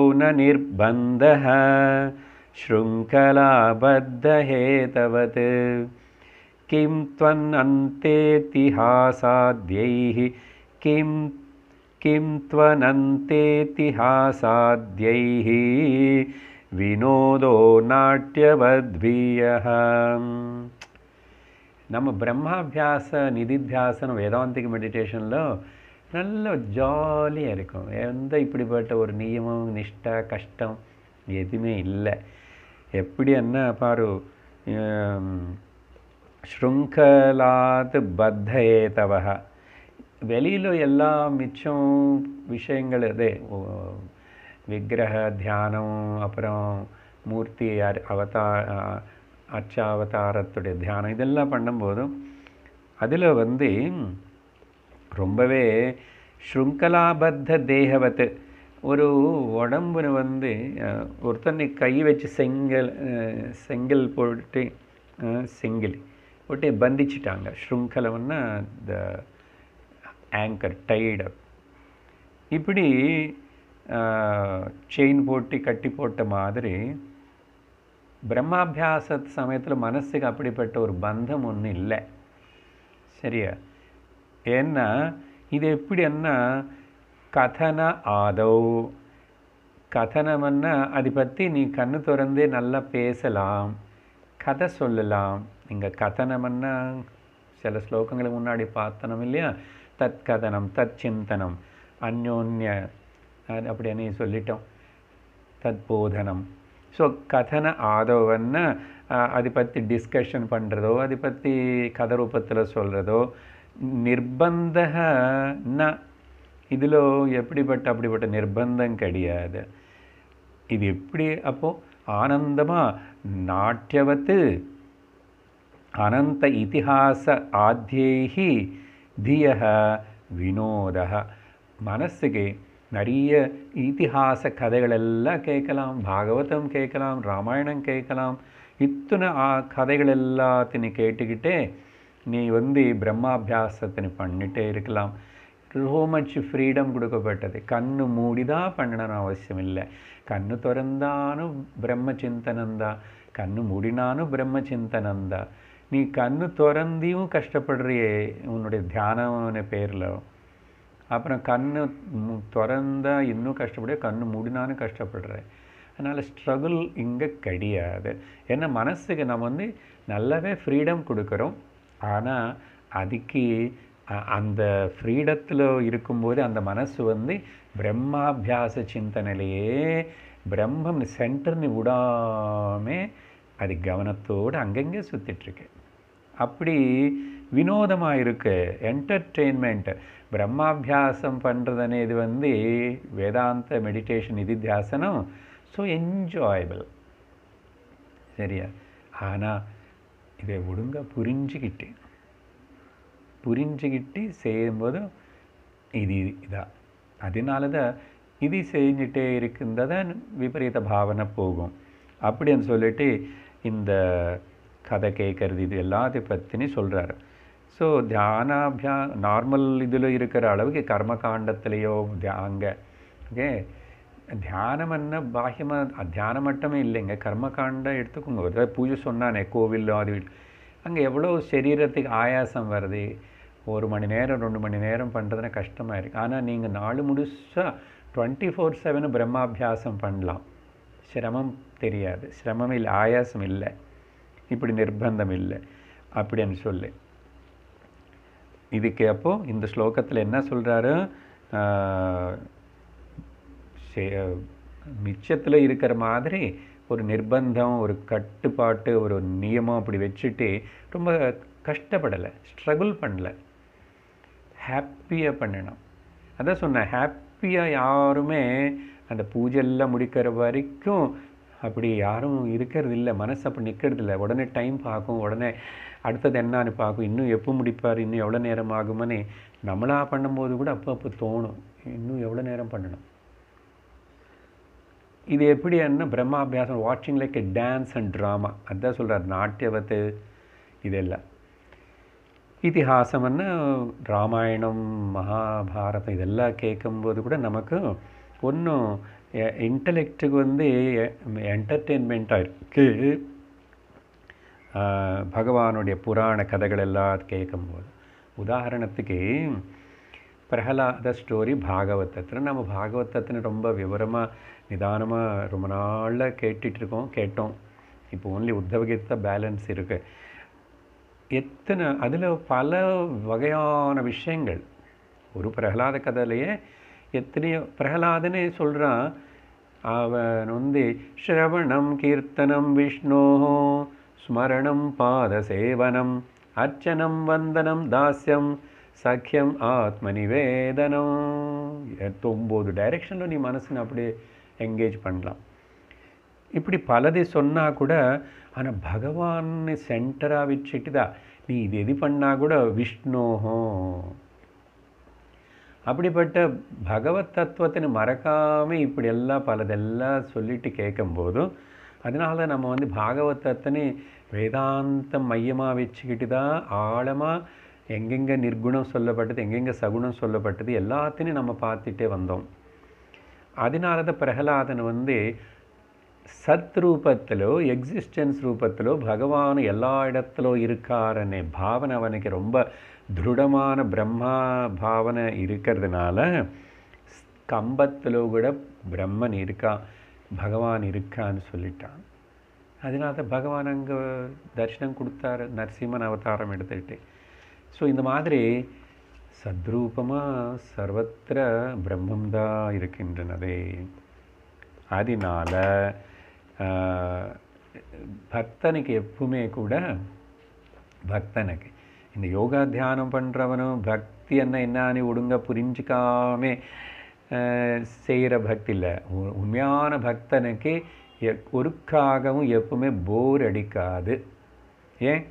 நிர்பந்த शृङ्खलाबद्धहेतवत् किं त्वन्नन्तेतिहासाद्यैः किं किं त्वनन्तेतिहासाद्यैः வினோதோ நாட்டியவத்பீய நம்ம பிரம்மாபியாச நிதித்தியாசனம் வேதாந்திக் மெடிடேஷனில் நல்ல ஜாலியாக இருக்கும் எந்த இப்படிப்பட்ட ஒரு நியமம் நிஷ்டா கஷ்டம் எதுவுமே இல்லை எப்படி என்ன பாரு ஸ்ருங்கலாத் பத்தையே தவக வெளியில் எல்லா மிச்சம் விஷயங்கள் அதே விக்கிரக தியானம் அப்புறம் மூர்த்தி அவதா அச்சாவதாரத்துடைய தியானம் இதெல்லாம் பண்ணும்போதும் அதில் வந்து ரொம்பவே ஸ்ருங்கலாபத்த தேகவத்து ஒரு உடம்புல வந்து ஒருத்தனை கை வச்சு செங்கல் செங்கல் போட்டு செங்கில் போட்டு பந்திச்சிட்டாங்க ಶೃಂಖಲವನ್ನು த ஆங்கர் டைடு இப்படி செயின் போட்டு கட்டி போட்ட மாதிரி பிரம்மாபியாச சமயத்தில் மனசுக்கு அப்படிப்பட்ட ஒரு பந்தம் ஒன்றும் இல்லை சரியா ஏன்னா இது எப்படி என்ன கதன ஆதோ கதனம்னா அதை பற்றி நீ கண்ணு திறந்தே நல்லா பேசலாம் கதை சொல்லலாம் இங்கே கதனம்னா சில ஸ்லோகங்களுக்கு முன்னாடி பார்த்தனம் இல்லையா தத் கதனம் தத் சிந்தனம் அந்யோன்ய அப்படின்னு சொல்லிட்டோம் தத் போதனம் ஸோ கதன ஆதவன்னா அதை பற்றி டிஸ்கஷன் பண்ணுறதோ அதை பற்றி கதை ரூபத்தில் சொல்கிறதோ நிர்பந்த ந இதில் எப்படிப்பட்ட அப்படிப்பட்ட நிர்பந்தம் கிடையாது இது எப்படி அப்போது ஆனந்தமாக நாட்டியவத்து அனந்த இத்திஹாச ஆத்தியேகி திய வினோத மனசுக்கு நிறைய இத்திஹாச கதைகள் எல்லாம் கேட்கலாம் பாகவதம் கேட்கலாம் ராமாயணம் கேட்கலாம் இத்தனை கதைகள் எல்லாத்தையும் கேட்டுக்கிட்டே நீ வந்து பிரம்மாபியாசத்தினு பண்ணிகிட்டே இருக்கலாம் ரோ ஃப்ரீடம் സോ മച്ച് ഫ്രീഡം കൊടുക്കപ്പെട്ടത് அவசியம் இல்லை கண்ணு ആവശ്യമില്ല பிரம்ம തുറന്താണ് கண்ணு மூடினானும் பிரம்ம ബ്രഹ്മചിന്തനന്ത நீ கண்ணு திறந்தியும் கஷ்டப்படுறியே உன்னுடைய தியானம் பேரில் அப்புறம் கண்ணு திறந்தால் இன்னும் கஷ்டப்படுற கண்ணு மூடினாலும் கஷ்டப்படுறேன் அதனால் ஸ்ட்ரகிள் இங்கே கிடையாது ஏன்னா மனசுக்கு நம்ம வந்து நல்லாவே ஃப்ரீடம் கொடுக்குறோம் ஆனால் அதுக்கு அந்த ஃப்ரீடத்தில் இருக்கும்போது அந்த மனசு வந்து பிரம்மாபியாச சிந்தனையிலேயே பிரம்மம் சென்டர்னு விடாமே அது கவனத்தோடு அங்கங்கே சுற்றிட்டுருக்கு அப்படி வினோதமாக இருக்கு என்டர்டெயின்மெண்ட் பிரம்மாபியாசம் பண்ணுறதுனே இது வந்து வேதாந்த மெடிடேஷன் இது தியாசனம் ஸோ என்ஜாயபிள் சரியா ஆனால் இதை ஒழுங்காக புரிஞ்சுக்கிட்டேன் புரிஞ்சுக்கிட்டு செய்யும்போது இது இதாக அதனால தான் இது செஞ்சுட்டே இருக்கின்றத விபரீத பாவனை போகும் அப்படின்னு சொல்லிட்டு இந்த கதை கேட்குறது இது எல்லாத்தையும் பற்றினி சொல்கிறாரு ஸோ தியானாபியா நார்மல் இதில் இருக்கிற அளவுக்கு காண்டத்துலேயோ அங்கே ஓகே தியானம் என்ன பாஹ்யமாக தியானம் மட்டுமே இல்லைங்க கர்மகாண்டம் எடுத்துக்கோங்க பூஜை சொன்னானே கோவில் அது அங்கே எவ்வளோ சரீரத்துக்கு ஆயாசம் வருது ஒரு மணி நேரம் ரெண்டு மணி நேரம் பண்ணுறதுனா கஷ்டமாக இருக்குது ஆனால் நீங்கள் நாலு முழுசாக டுவெண்ட்டி ஃபோர் செவன் பிரம்மாபியாசம் பண்ணலாம் சிரமம் தெரியாது சிரமம் இல்லை ஆயாசம் இல்லை இப்படி நிர்பந்தம் இல்லை அப்படின்னு சொல்லு இதுக்கு அப்போது இந்த ஸ்லோகத்தில் என்ன சொல்கிறாரு மிச்சத்தில் இருக்கிற மாதிரி ஒரு நிர்பந்தம் ஒரு கட்டுப்பாட்டு ஒரு நியமம் அப்படி வச்சுட்டு ரொம்ப கஷ்டப்படலை ஸ்ட்ரகுள் பண்ணலை ஹாப்பியாக பண்ணணும் அதான் சொன்னேன் ஹாப்பியாக யாருமே அந்த பூஜையெல்லாம் முடிக்கிற வரைக்கும் அப்படி யாரும் இருக்கிறது இல்லை மனசு அப்படி நிற்கிறது இல்லை உடனே டைம் பார்க்கும் உடனே அடுத்தது என்னான்னு பார்க்கும் இன்னும் எப்போ முடிப்பார் இன்னும் எவ்வளோ நேரம் ஆகுமோன்னு நம்மளாக பண்ணும்போது கூட அப்போ அப்போ தோணும் இன்னும் எவ்வளோ நேரம் பண்ணணும் இது எப்படி என்ன பிரம்மாபியாசம் வாட்சிங் like a dance and drama அதுதான் சொல்கிறார் நாட்டியவத்து இதெல்லாம் இத்திஹாசம்னு ராமாயணம் மகாபாரதம் இதெல்லாம் கேட்கும்போது கூட நமக்கு ஒன்றும் இன்டலெக்டுக்கு வந்து என்டர்டெயின்மெண்ட்டாக இருக்குது பகவானுடைய புராண கதைகள் எல்லாம் கேட்கும்போது உதாரணத்துக்கு பிரகலாத ஸ்டோரி பாகவத்தத்தில் நம்ம பாகவத்தத்தில் ரொம்ப விவரமாக நிதானமாக ரொம்ப நாளில் கேட்டுட்ருக்கோம் கேட்டோம் இப்போ ஒன்லி உத்தவகித்த பேலன்ஸ் இருக்குது எத்தனை அதில் பல வகையான விஷயங்கள் ஒரு பிரகலாத கதையிலையே எத்தனையோ பிரகலாதனே சொல்கிறான் அவன் வந்து ஸ்ரவணம் கீர்த்தனம் விஷ்ணோஹோ ஸ்மரணம் பாத சேவனம் அர்ச்சனம் வந்தனம் தாஸ்யம் సఖ్యం ஆத்மநிவேதனம் எத்தொம்போது டைரெக்ஷனில் நீ மனசினை அப்படியே ఎంగేజ్ பண்ணலாம் ఇప్పుడు పలది సొన్నా కూడా ఆయన భగవాన్ని సెంటరా విచ్చిటిదా நீ இது எது பண்ணால் கூட விஷ்ணோஹோ அப்படிப்பட்ட பகவத் தத்துவத்தின் மறக்காமல் இப்படியெல்லாம் பலதெல்லாம் சொல்லிட்டு கேட்கும்போது அதனால நம்ம வந்து பாகவத் தத்துவனை வேதாந்தம் மையமாக வச்சுக்கிட்டு தான் ஆழமாக எங்கெங்கே நிர்குணம் சொல்லப்பட்டது எங்கெங்கே சகுணம் சொல்லப்பட்டது எல்லாத்தையும் நம்ம பார்த்துட்டே வந்தோம் அதனால தான் பிரகலாதன் வந்து சத் ரூபத்திலோ எக்ஸிஸ்டன்ஸ் ரூபத்திலோ பகவான் எல்லா இடத்துலோ இருக்காருன்னு பாவனை அவனுக்கு ரொம்ப திருடமான பிரம்மா பாவனை இருக்கிறதுனால கம்பத்திலோ கூட பிரம்மன் இருக்கா பகவான் இருக்கான்னு சொல்லிட்டான் அதனால தான் பகவான் அங்கே தரிசனம் கொடுத்தாரு நரசிம்மன் அவதாரம் எடுத்துக்கிட்டு ஸோ இந்த மாதிரி சத்ரூபமாக சர்வத்திர பிரம்மம்தான் இருக்கின்றனதே அதனால் பக்தனுக்கு எப்பவுமே கூட பக்தனுக்கு இந்த யோகா தியானம் பண்ணுறவனும் பக்தி என்ன என்னான்னு ஒழுங்க புரிஞ்சிக்காமே செய்கிற பக்தி இல்லை உண்மையான பக்தனுக்கு ஒருக்காகவும் எப்பவுமே போர் அடிக்காது ஏன்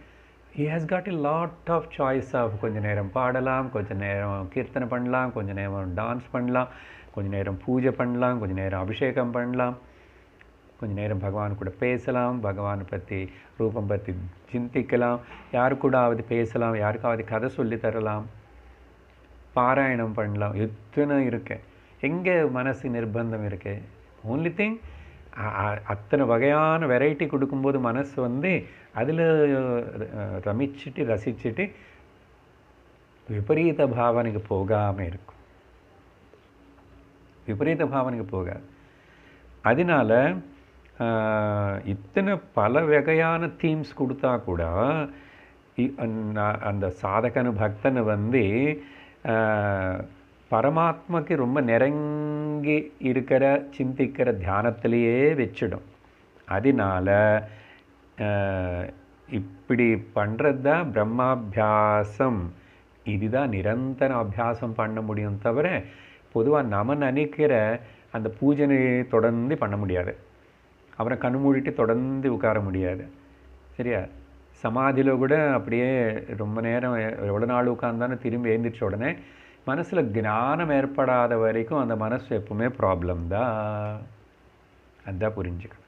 he has got a lot of choice of கொஞ்சம் நேரம் பாடலாம் கொஞ்சம் நேரம் கீர்த்தனை பண்ணலாம் கொஞ்சம் நேரம் டான்ஸ் பண்ணலாம் கொஞ்சம் நேரம் பூஜை பண்ணலாம் கொஞ்சம் நேரம் அபிஷேகம் பண்ணலாம் கொஞ்சம் நேரம் பகவான் கூட பேசலாம் பகவான் பற்றி ரூபம் பற்றி சிந்திக்கலாம் யாரு கூடாவது பேசலாம் யாருக்காவது கதை சொல்லி தரலாம் பாராயணம் பண்ணலாம் எத்தனை இருக்கேன் எங்கே மனசு நிர்பந்தம் இருக்குது ஓன்லி திங் அத்தனை வகையான வெரைட்டி கொடுக்கும்போது மனசு வந்து அதில் ரமிச்சுட்டு ரசிச்சுட்டு விபரீத பாவனைக்கு போகாமல் இருக்கும் விபரீத பாவனைக்கு போகாது அதனால் இத்தனை பல வகையான தீம்ஸ் கொடுத்தா கூட அந்த சாதகனு பக்தனை வந்து பரமாத்மக்கு ரொம்ப நெருங்கி இருக்கிற சிந்திக்கிற தியானத்திலேயே வச்சிடும் அதனால் இப்படி பண்ணுறது தான் பிரம்மாபியாசம் இதுதான் நிரந்தர அபியாசம் பண்ண முடியும் தவிர பொதுவாக நம்ம நினைக்கிற அந்த பூஜனை தொடர்ந்து பண்ண முடியாது அப்புறம் கண் மூடிட்டு தொடர்ந்து உட்கார முடியாது சரியா சமாதியில் கூட அப்படியே ரொம்ப நேரம் எவ்வளோ நாள் உட்காந்தானு திரும்பி எழுந்திரிச்ச உடனே மனசில் ஜானம் ஏற்படாத வரைக்கும் அந்த மனசு எப்பவுமே ப்ராப்ளம் தான் அதான் புரிஞ்சுக்கணும்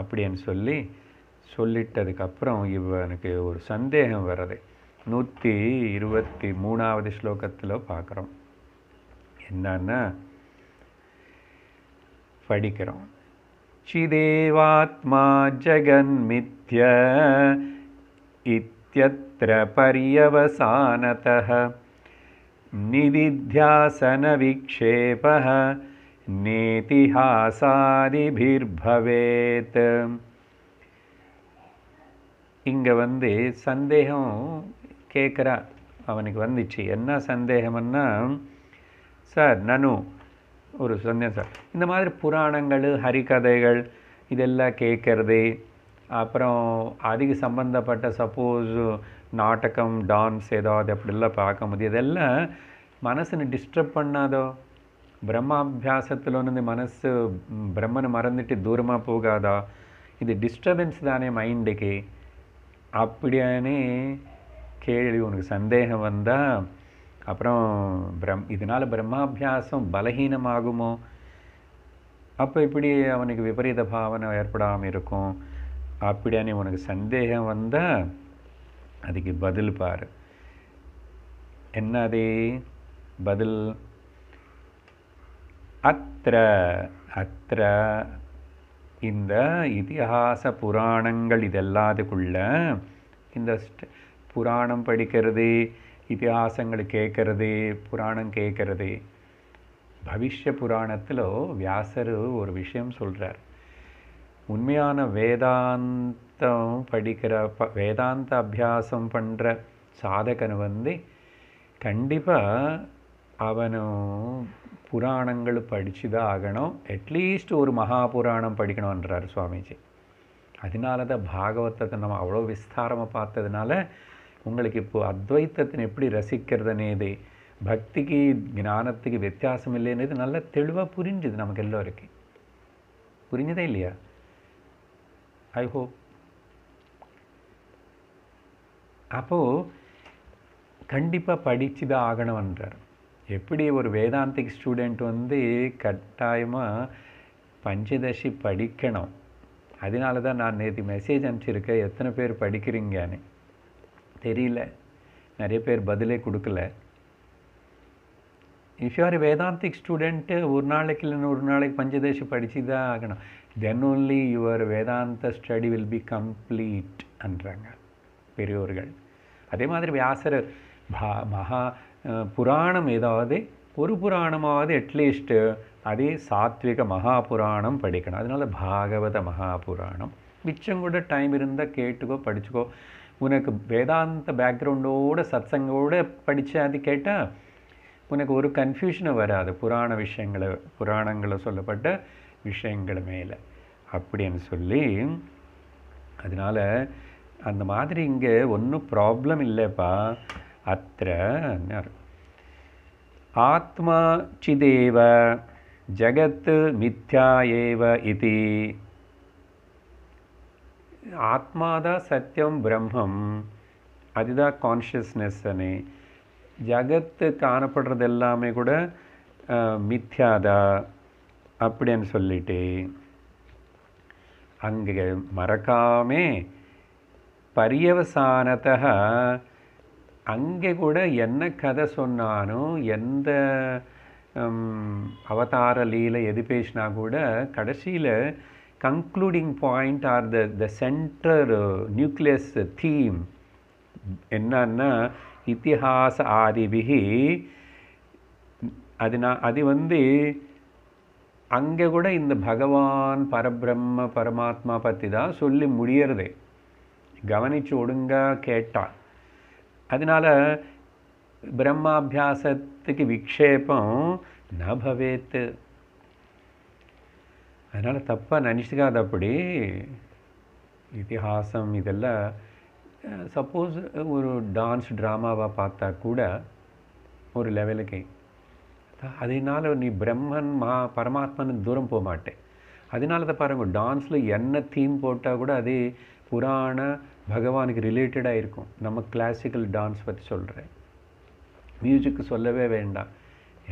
அப்படின்னு சொல்லி சொல்லிட்டதுக்கப்புறம் இவனுக்கு ஒரு சந்தேகம் வருது நூற்றி இருபத்தி மூணாவது ஸ்லோகத்தில் பார்க்குறோம் என்னன்னா படிக்கிறோம் சிதேவாத்மா ஜெகன்மித்ய இத்தியத்திர பரியவசானதः निदिध्यासनविक्षेपः நேதிஹாசாதிபிர்பவேத் இங்கே வந்து சந்தேகம் கேட்குறா அவனுக்கு வந்துச்சு என்ன சந்தேகம்னா சார் நனு ஒரு சந்தேகம் சார் இந்த மாதிரி புராணங்கள் ஹரிகதைகள் இதெல்லாம் கேட்குறது அப்புறம் அதுக்கு சம்மந்தப்பட்ட சப்போஸ் நாடகம் டான்ஸ் ஏதாவது அப்படிலாம் முடியும் இதெல்லாம் மனசுன்னு டிஸ்டர்ப் பண்ணாதோ பிரம்மாபியாசத்தில் வந்து மனசு பிரம்மனை மறந்துட்டு தூரமாக போகாதா இது டிஸ்டர்பன்ஸ் தானே மைண்டுக்கு அப்படியானே கேள்வி உனக்கு சந்தேகம் வந்தால் அப்புறம் பிரம் இதனால் பிரம்மாபியாசம் பலகீனமாகுமோ அப்போ இப்படி அவனுக்கு விபரீத பாவனை ஏற்படாமல் இருக்கும் அப்படியானே உனக்கு சந்தேகம் வந்தால் அதுக்கு பதில் பார் என்னது பதில் அத்திர அத்திர இந்த இதிகாச புராணங்கள் இதெல்லாதுக்குள்ள இந்த புராணம் படிக்கிறது இதிகாசங்கள் கேட்கறது புராணம் கேட்கறது பவிஷ்ய புராணத்தில் வியாசர் ஒரு விஷயம் சொல்கிறார் உண்மையான வேதாந்த புஸ்தகம் படிக்கிற ப வேதாந்த அபியாசம் பண்ணுற சாதகன் வந்து கண்டிப்பாக அவனும் புராணங்கள் படித்து தான் ஆகணும் அட்லீஸ்ட் ஒரு மகாபுராணம் படிக்கணுன்றார் சுவாமிஜி அதனால தான் பாகவத்தத்தை நம்ம அவ்வளோ விஸ்தாரமாக பார்த்ததுனால உங்களுக்கு இப்போது அத்வைத்தத்தின் எப்படி ரசிக்கிறதுனேது பக்திக்கு ஞானத்துக்கு வித்தியாசம் இல்லைன்றது நல்லா தெளிவாக புரிஞ்சுது நமக்கு எல்லோருக்கு புரிஞ்சுதே இல்லையா ஐ ஹோப் அப்போது கண்டிப்பாக படித்து தான் ஆகணும்ன்றார் எப்படி ஒரு வேதாந்திக் ஸ்டூடெண்ட் வந்து கட்டாயமாக பஞ்சதசி படிக்கணும் அதனால தான் நான் நேற்று மெசேஜ் அனுப்பிச்சிருக்கேன் எத்தனை பேர் படிக்கிறீங்கன்னு தெரியல நிறைய பேர் பதிலே கொடுக்கல இஃப் யூஆர் வேதாந்திக் ஸ்டூடெண்ட்டு ஒரு நாளைக்கு இல்லைன்னு ஒரு நாளைக்கு பஞ்சதேசி படித்து தான் ஆகணும் then only your Vedanta study will be complete அன்றாங்க பெரியோர்கள் அதே மாதிரி வியாசர் பா மகா புராணம் ஏதாவது ஒரு புராணமாவது அட்லீஸ்ட்டு அதே சாத்விக மகாபுராணம் படிக்கணும் அதனால் பாகவத மகாபுராணம் மிச்சம் கூட டைம் இருந்தால் கேட்டுக்கோ படிச்சுக்கோ உனக்கு வேதாந்த பேக்ரவுண்டோட சத்சங்கோடு படித்து அது கேட்டால் உனக்கு ஒரு கன்ஃபியூஷனும் வராது புராண விஷயங்களை புராணங்களை சொல்லப்பட்ட விஷயங்கள் மேலே அப்படின்னு சொல்லி அதனால் அந்த மாதிரி இங்கே ஒன்றும் ப்ராப்ளம் இல்லைப்பா அத்த ஆத்மா சிதேவ ஜகத்து மித்யா ஏவ இது ஆத்மாதான் சத்தியம் பிரம்மம் அதுதான் கான்ஷியஸ்னஸ் அணி ஜகத்து காணப்படுறது எல்லாமே கூட மித்யாதா அப்படின்னு சொல்லிட்டு அங்கே மறக்காமே பரியவசானத அங்கே கூட என்ன கதை சொன்னாலும் எந்த அவதார லீல எது பேசினா கூட கடைசியில் concluding point or the the center nucleus theme என்னன்னா இத்திஹாச ஆதிபிகி அது நான் அது வந்து அங்கே கூட இந்த பகவான் பரபிரம்ம பரமாத்மா பற்றி தான் சொல்லி முடியறதே கவனிச்சு ஒழுங்காக கேட்டான் அதனால் பிரம்மாபியாசத்துக்கு விக்ஷேபம் ந பவேத்து அதனால் தப்பாக நினச்சிக்காத அப்படி இத்திஹாசம் இதெல்லாம் சப்போஸ் ஒரு டான்ஸ் ட்ராமாவாக பார்த்தா கூட ஒரு லெவலுக்கு அதனால் நீ பிரம்மன் மா பரமாத்மன் தூரம் போக மாட்டேன் அதனால தான் பாருங்கள் டான்ஸில் என்ன தீம் போட்டால் கூட அது புராண பகவானுக்கு ரிலேட்டடாக இருக்கும் நம்ம கிளாசிக்கல் டான்ஸ் பற்றி சொல்கிறேன் மியூசிக்கு சொல்லவே வேண்டாம்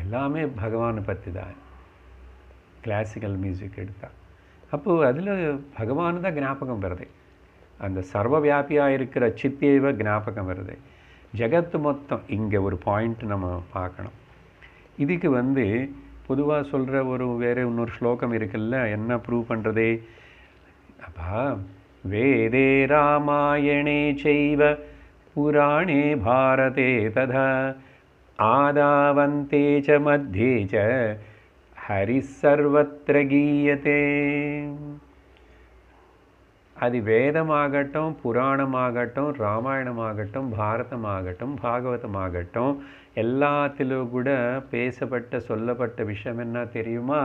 எல்லாமே பகவானை பற்றி தான் கிளாசிக்கல் மியூசிக் எடுத்தால் அப்போது அதில் பகவான் தான் ஞாபகம் வருது அந்த சர்வவியாபியாக இருக்கிற சித்தியவ ஞாபகம் வருது ஜெகத்து மொத்தம் இங்கே ஒரு பாயிண்ட் நம்ம பார்க்கணும் இதுக்கு வந்து பொதுவாக சொல்கிற ஒரு வேறு இன்னொரு ஸ்லோகம் இருக்குல்ல என்ன ப்ரூவ் பண்ணுறது அப்பா वेदे रामायणे चैव पुराणे भारते तथा आदावन्ते च मध्ये च हरिः सर्वत्र गीयते அது வேதமாகட்டும் புராணமாகட்டும் ராமாயணமாகட்டும் பாரதமாகட்டும் பாகவதமாகட்டும் எல்லாத்திலும் கூட பேசப்பட்ட சொல்லப்பட்ட விஷயம் என்ன தெரியுமா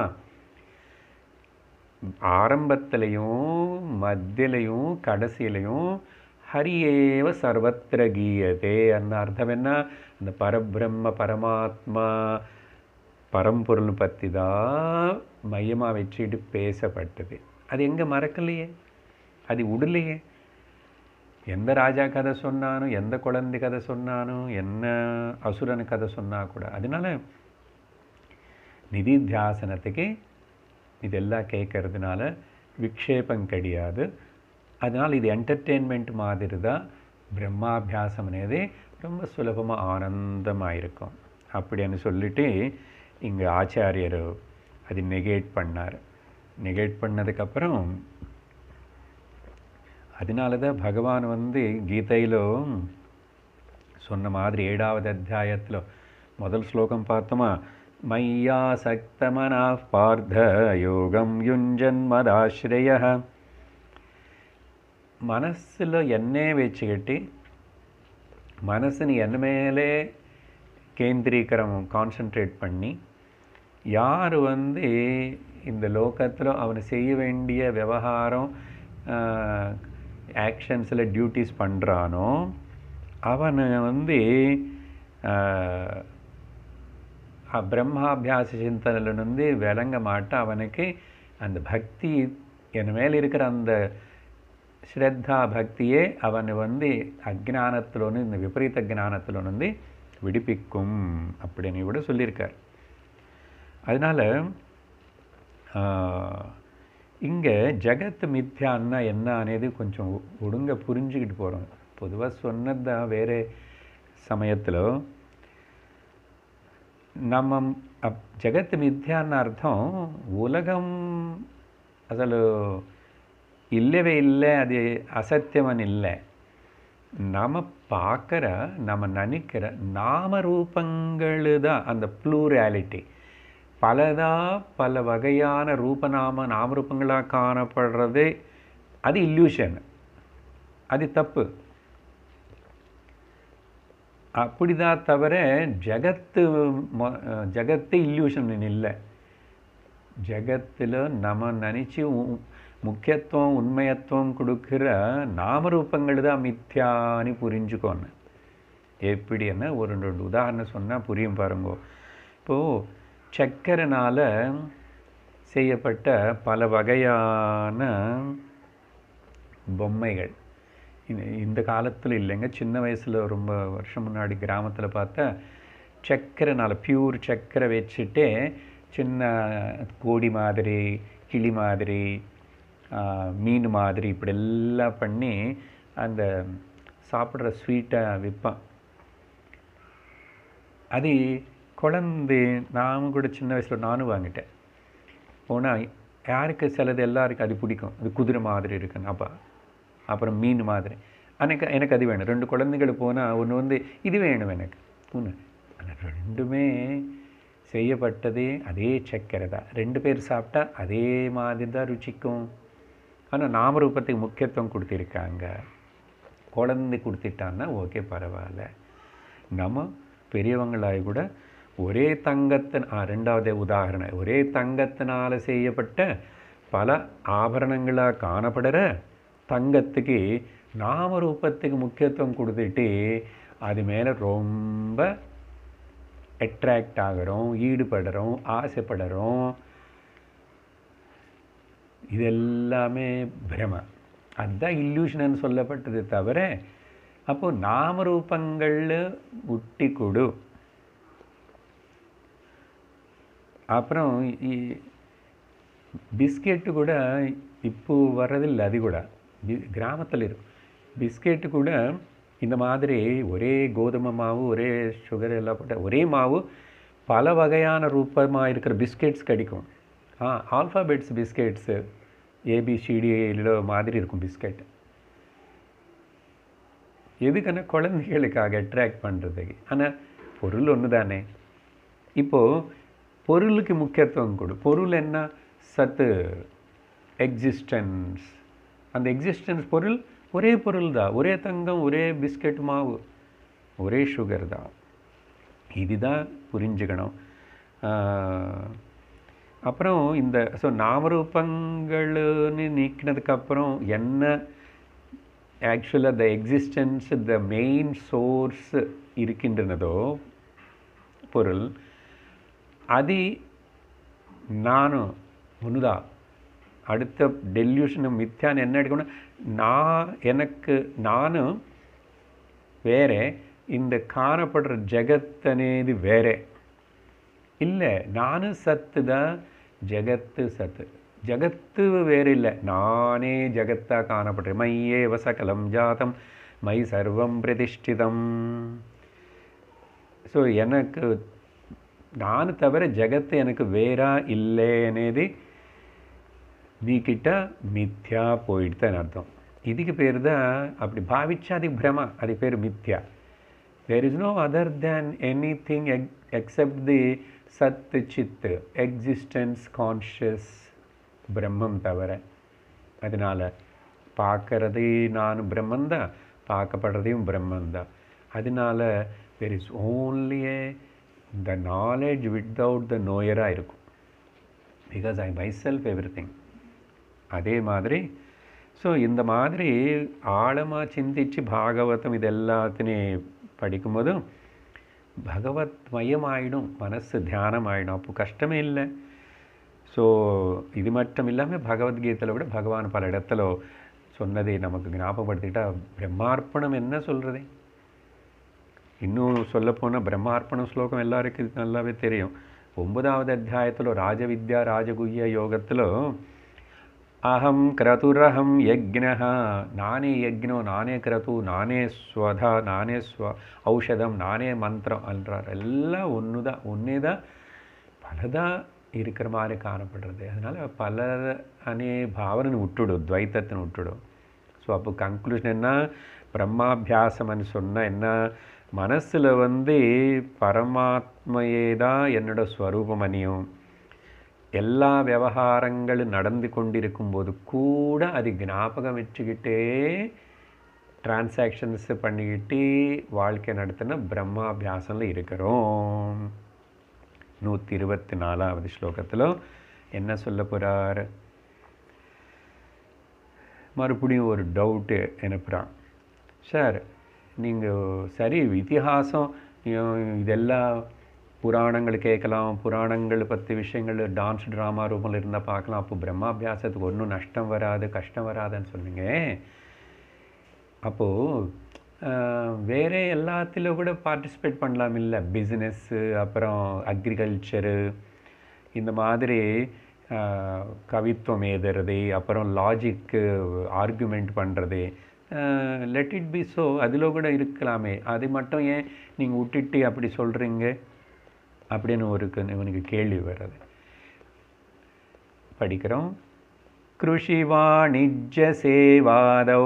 ஆரம்பத்துலேயும் மத்தியிலையும் கடைசியிலையும் ஹரியேவ சர்வத்திர கீயதே அந்த அர்த்தம் என்ன அந்த பரபிரம்ம பரமாத்மா பரம்பொருள் பற்றி தான் மையமாக வச்சுட்டு பேசப்பட்டது அது எங்கே மறக்கலையே அது உடலையே எந்த ராஜா கதை சொன்னாலும் எந்த குழந்தை கதை சொன்னாலும் என்ன அசுரன் கதை சொன்னால் கூட அதனால் நிதித்தியாசனத்துக்கு இதெல்லாம் கேட்கறதுனால விக்ஷேபம் கிடையாது அதனால் இது என்டர்டெயின்மெண்ட் மாதிரி தான் பிரம்மாபியாசம் அனைது ரொம்ப சுலபமாக ஆனந்தமாக இருக்கும் அப்படின்னு சொல்லிட்டு இங்கே ஆச்சாரியர் அது நெகேட் பண்ணார் நெகேட் பண்ணதுக்கப்புறம் அதனால தான் பகவான் வந்து கீதையில் சொன்ன மாதிரி ஏழாவது அத்தியாயத்தில் முதல் ஸ்லோகம் பார்த்தோமா मय्यासक्तमनः யோகம் యుంజన్మదాశ్రయ மனசில் ఎన్నే వెచ్చిగట్టి மனசுని என் மேலே கேந்திரீகரம் கான்சன்ட்ரேட் பண்ணி யார் வந்து இந்த லோகத்தில் அவனை செய்ய வேண்டிய விவகாரம் ஆக்ஷன்ஸில் டியூட்டிஸ் பண்ணுறானோ அவனை வந்து ఆ பிரம்மாபியாச சிந்தனையிலிருந்து விளங்க மாட்ட அவனுக்கு அந்த பக்தி என் மேல் இருக்கிற அந்த ஸ்ரத்தா பக்தியே அவனை வந்து அஜானத்திலோன்னு இந்த விபரீத வந்து விடுப்பிக்கும் அப்படின்னு கூட சொல்லியிருக்கார் அதனால் இங்கே ஜகத் மித்யான்னா என்ன అనేది கொஞ்சம் ஒழுங்க புரிஞ்சுக்கிட்டு போகிறோம் பொதுவாக சொன்னது தான் வேறு சமயத்தில் நம்ம அப் మిథ్య అన్న அர்த்தம் உலகம் అసలు இல்லவே இல்லை அது అసత్యమని இல்லை நம்ம பார்க்குற நம்ம நினைக்கிற நாம ரூபங்கள் தான் அந்த ப்ளூரியாலிட்டி பலதாக பல வகையான ரூபநாம நாமரூபங்களாக காணப்படுறது அது இல்யூஷன் அது தப்பு அப்படி தான் தவிர ஜகத்து ஜகத்து இல்யூஷன் இல்லை ஜகத்தில் நம்ம நினச்சி முக்கியத்துவம் உண்மையத்துவம் கொடுக்குற நாமரூபங்கள் தான் மித்யான்னு புரிஞ்சுக்கோன்னு எப்படின்னா ஒரு ரெண்டு உதாரணம் சொன்னால் புரியும் பாருங்கோ இப்போது சக்கரனால் செய்யப்பட்ட பல வகையான பொம்மைகள் இந்த காலத்தில் இல்லைங்க சின்ன வயசில் ரொம்ப வருஷம் முன்னாடி கிராமத்தில் பார்த்தா சக்கரைனால பியூர் சக்கரை வச்சுட்டு சின்ன கோடி மாதிரி கிளி மாதிரி மீன் மாதிரி இப்படி எல்லாம் பண்ணி அந்த சாப்பிட்ற ஸ்வீட்டை விற்பான் அது குழந்தை நானும் கூட சின்ன வயசில் நானும் வாங்கிட்டேன் போனால் யாருக்கு சிலது எல்லாருக்கும் அது பிடிக்கும் அது குதிரை மாதிரி இருக்குன்னு அப்போ அப்புறம் மீன் மாதிரி எனக்கு எனக்கு அது வேணும் ரெண்டு குழந்தைகள் போனால் ஒன்று வந்து இது வேணும் எனக்கு ஒன்று ஆனால் ரெண்டுமே செய்யப்பட்டதே அதே சக்கரை தான் ரெண்டு பேர் சாப்பிட்டா அதே மாதிரி தான் ருச்சிக்கும் ஆனால் நாமரூபத்துக்கு முக்கியத்துவம் கொடுத்துருக்காங்க குழந்தை கொடுத்துட்டான்னா ஓகே பரவாயில்ல நம்ம பெரியவங்களாய் கூட ஒரே தங்கத்தின் ரெண்டாவது உதாரணம் ஒரே தங்கத்தினால் செய்யப்பட்ட பல ஆபரணங்களாக காணப்படுற தங்கத்துக்கு நாமரூபத்துக்கு முக்கியத்துவம் கொடுத்துட்டு அது மேலே ரொம்ப அட்ராக்ட் ஆகிறோம் ஈடுபடுறோம் ஆசைப்படுறோம் இது எல்லாமே பிரம அதுதான் இல்யூஷன் சொல்லப்பட்டது தவிர அப்போ நாமரூபங்களில் முட்டி கொடு அப்புறம் பிஸ்கெட்டு கூட இப்போ வர்றதில்லை அது கூட கிராமத்தில் இருக்கும் பிஸ்கெட்டு கூட இந்த மாதிரி ஒரே கோதுமை மாவு ஒரே சுகர் எல்லாம் போட்ட ஒரே மாவு பல வகையான ரூபமாக இருக்கிற பிஸ்கெட்ஸ் கிடைக்கும் ஆ ஆல்ஃபாபெட்ஸ் பிஸ்கெட்ஸு ஏபிசிடியில் மாதிரி இருக்கும் பிஸ்கெட் எதுக்கான குழந்தைகளுக்காக அட்ராக்ட் பண்ணுறதுக்கு ஆனால் பொருள் ஒன்று தானே இப்போது பொருளுக்கு முக்கியத்துவம் கொடு பொருள் என்ன சத்து எக்ஸிஸ்டன்ஸ் அந்த எக்ஸிஸ்டன்ஸ் பொருள் ஒரே பொருள் தான் ஒரே தங்கம் ஒரே பிஸ்கெட் மாவு ஒரே சுகர் தான் இதுதான் புரிஞ்சுக்கணும் அப்புறம் இந்த ஸோ நாமரூபங்கள்னு நீக்கினதுக்கப்புறம் என்ன ஆக்சுவலாக the existence the main source இருக்கின்றனதோ பொருள் அது நானும் முன்னுதான் அடுத்த டெல்யூஷன் மித்யான்னு என்ன எடுக்கணும் நான் எனக்கு நானும் வேறே இந்த காணப்படுற ஜெகத் வேறே இல்லை நானும் சத்து தான் ஜெகத்து சத்து ஜகத்து வேறு இல்லை நானே ஜகத்தாக காணப்படுறேன் மையே வசகலம் ஜாதம் மை சர்வம் பிரதிஷ்டிதம் ஸோ எனக்கு நான் தவிர ஜகத்து எனக்கு வேறாக இல்லைனேது கிட்ட மித்யா போயிடுதான் அர்த்தம் இதுக்கு பேர் தான் அப்படி பாவிச்சா அது பிரமா அது பேர் மித்யா there is no other than anything ex except the சத்து சித்து எக்ஸிஸ்டன்ஸ் கான்ஷியஸ் பிரம்மம் தவிர அதனால் பார்க்கறது நான் பிரம்மந்தான் பார்க்கப்படுறதையும் பிரம்மந்தான் அதனால் தெர் இஸ் ஓன்லியே த நாலேஜ் வித்தவுட் த நோயராக இருக்கும் because I myself everything அதே மாதிரி ஸோ இந்த மாதிரி ஆழமாக சிந்திச்சு பாகவதம் இது எல்லாத்தினையும் படிக்கும்போதும் பகவத்மயம் ஆகிடும் மனசு தியானம் ஆகிடும் அப்போ கஷ்டமே இல்லை ஸோ இது மட்டும் இல்லாமல் பகவத்கீதையில் விட பகவான் பல இடத்துல சொன்னதை நமக்கு ஞாபகப்படுத்திக்கிட்டால் பிரம்மார்ப்பணம் என்ன சொல்கிறது இன்னும் சொல்லப்போனால் பிரம்மார்ப்பணம் ஸ்லோகம் எல்லாருக்கும் நல்லாவே தெரியும் ஒன்பதாவது அத்தியாயத்தில் ராஜவித்யா ராஜகுய்ய யோகத்தில் அகம் கிரதுரகம் யக்னா நானே யக்னோ நானே கிரது நானே ஸ்வதா நானே ஸ்வ ஔஷதம் நானே மந்திரம் என்றார் எல்லாம் ஒன்று தான் ஒன்றே தான் பலதாக இருக்கிற மாதிரி காணப்படுறது அதனால் பலர் அனே பாவனை விட்டுடும் துவைத்தத்தின் விட்டுடும் ஸோ அப்போ கன்க்ளூஷன் என்ன பிரம்மாபியாசம்னு சொன்னால் என்ன மனசில் வந்து பரமாத்மையே தான் என்னோடய ஸ்வரூபமணியும் எல்லா விவகாரங்களும் நடந்து கொண்டிருக்கும் போது கூட அது ஞாபகம் வச்சுக்கிட்டே டிரான்சாக்ஷன்ஸ் பண்ணிக்கிட்டு வாழ்க்கை நடத்தின பிரம்மாபியாசனில் இருக்கிறோம் நூற்றி இருபத்தி நாலாவது ஸ்லோகத்தில் என்ன சொல்ல போகிறார் மறுபடியும் ஒரு டவுட்டு அனுப்புகிறான் சார் நீங்கள் சரி இத்திஹாசம் இதெல்லாம் புராணங்கள் கேட்கலாம் புராணங்கள் பற்றி விஷயங்கள் டான்ஸ் ட்ராமா ரூமில் இருந்தால் பார்க்கலாம் அப்போ பிரம்மாபியாசத்துக்கு ஒன்றும் நஷ்டம் வராது கஷ்டம் வராதுன்னு சொன்னீங்க அப்போது வேறு எல்லாத்திலும் கூட பார்ட்டிசிபேட் பண்ணலாம் இல்லை பிஸ்னஸ்ஸு அப்புறம் அக்ரிகல்ச்சரு இந்த மாதிரி கவித்துவம் எழுதுறது அப்புறம் லாஜிக்கு ஆர்குமெண்ட் பண்ணுறது லெட் இட் பி ஸோ அதில் கூட இருக்கலாமே அது மட்டும் ஏன் நீங்கள் விட்டுட்டு அப்படி சொல்கிறீங்க அப்படின்னு ஒரு இவனுக்கு கேள்வி வர்றது படிக்கிறோம் கிருஷி வாணிஜ சேவாதோ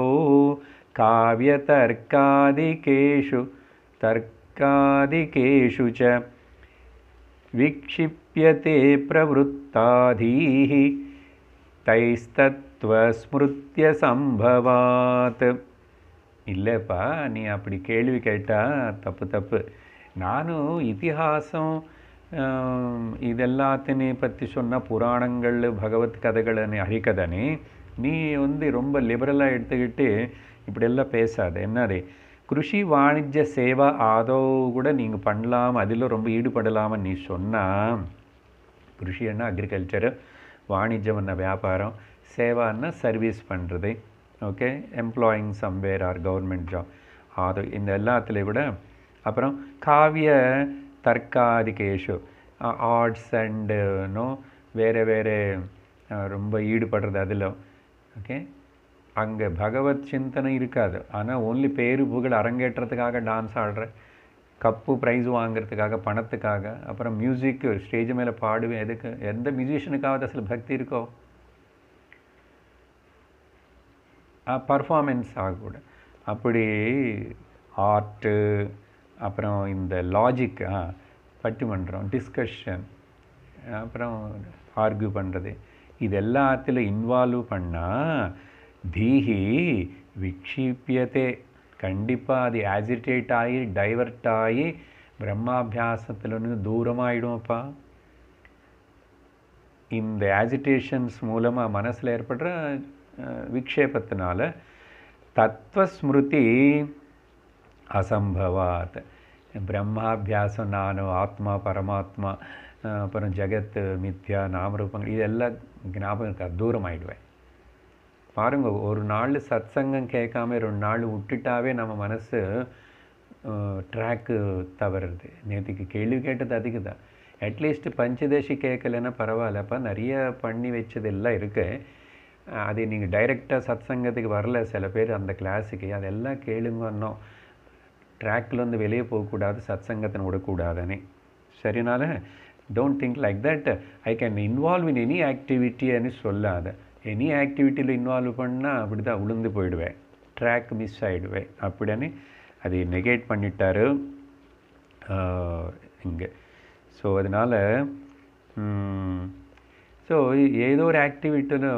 காவிய தர்க்காதிகேஷு தர்க்காதிகேஷு ச விக்ஷிப்பியதே பிரவருத்தாதீः ஸ்மிருத்திய சம்பவாத் இல்லைப்பா நீ அப்படி கேள்வி கேட்டால் தப்பு தப்பு நானும் இத்திஹாசம் ಇದೆಲ್ಲಾತನೇ பற்றி சொன்னால் புராணங்கள் பகவத் கதைகளை அழிக்கதானே நீ வந்து ரொம்ப லிபரலாக எடுத்துக்கிட்டு இப்படியெல்லாம் பேசாது என்னது கிருஷி வாணிஜ்ய சேவா ஆதோ கூட நீங்கள் பண்ணலாம் அதில் ரொம்ப ஈடுபடலாமல் நீ சொன்னால் கிருஷின்னா அக்ரிகல்ச்சரு என்ன வியாபாரம் சேவான்னா சர்வீஸ் பண்ணுறது okay employing somewhere or government job ஆதோ இந்த எல்லாத்துலேயும் கூட அப்புறம் காவிய ತರ್ಕಾದಿಕೇಶು ஆர்ட்ஸ் அண்டு நோ வேறு வேறு ரொம்ப ஈடுபடுறது அதில் ஓகே அங்கே பகவத் சிந்தனை இருக்காது ஆனால் ஓன்லி பேரு புகழ் அரங்கேற்றத்துக்காக டான்ஸ் ஆடுற கப்பு ப்ரைஸ் வாங்குறதுக்காக பணத்துக்காக அப்புறம் மியூசிக்கு ஸ்டேஜ் மேலே பாடுவேன் எதுக்கு எந்த மியூசிஷியனுக்காவது அசல் பக்தி இருக்கோ பர்ஃபார்மென்ஸ் ஆகக்கூட அப்படி ஆர்ட்டு அப்புறம் இந்த லாஜிக் பட்டிமன்றம் டிஸ்கஷன் அப்புறம் ஆர்கியூ பண்ணுறது இது எல்லாத்தில் இன்வால்வ் பண்ணால் தீஹி விக்ஷிப்பியதே கண்டிப்பாக அது ஆஜிடேட் ஆகி டைவர்ட் ஆகி பிரம்மாபியாசத்தில் பிரம்மாபியாசத்துலேருந்து தூரமாகிடும்ப்பா இந்த ஆஜிடேஷன்ஸ் மூலமாக மனசில் ஏற்படுற விக்ஷேபத்தினால தத்துவஸ்மிருதி அசம்பவாத் பிரம்மாபியாசம் நானும் ஆத்மா பரமாத்மா அப்புறம் ஜெகத் மித்யா நாமரூபங்கள் இதெல்லாம் ஞாபகம் இருக்கா தூரம் ஆகிடுவேன் பாருங்கள் ஒரு நாள் சத் சங்கம் கேட்காம ரெண்டு நாள் விட்டுட்டாவே நம்ம மனசு ட்ராக்கு தவறுது நேற்றுக்கு கேள்வி கேட்டது அதுக்கு தான் அட்லீஸ்ட் பஞ்சதேசி கேட்கலைன்னா பரவாயில்லப்பா நிறைய பண்ணி வச்சது எல்லாம் இருக்குது அது நீங்கள் டைரெக்டாக சத் சங்கத்துக்கு வரல சில பேர் அந்த கிளாஸுக்கு அதெல்லாம் கேளுங்கன்னோம் ட்ராக்லேருந்து வெளியே போகக்கூடாது சத் சங்கத்தை விடக்கூடாதுன்னு சரினால don't think like that I can involve in any ஆக்டிவிட்டின்னு சொல்லாத எனி ஆக்டிவிட்டியில் இன்வால்வ் பண்ணால் அப்படி தான் உளுந்து போயிடுவேன் ட்ராக் மிஸ் ஆகிடுவேன் அப்படின்னு அதை நெகேட் பண்ணிட்டாரு இங்கே ஸோ அதனால் ஸோ ஏதோ ஒரு యాక్టివిటీలో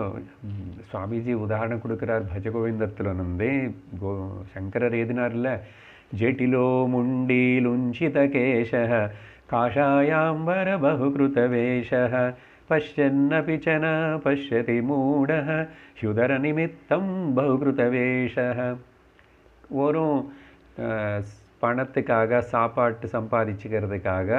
சுவாமிஜி உதாரணம் கொடுக்குறார் பஜகோவிந்தத்தில் வந்து கோ சங்கரர் శంకరర్ இல்லை जटिलो मुण्डीलुञ्चितकेशः काषायाम्बरबहुकृतवेषः पश्यन्नपि च न पश्यति मूढः சுதரநிமித்தம் பகுகிருதவேஷக வரும் பணத்துக்காக சாப்பாட்டு சம்பாதிச்சுக்கிறதுக்காக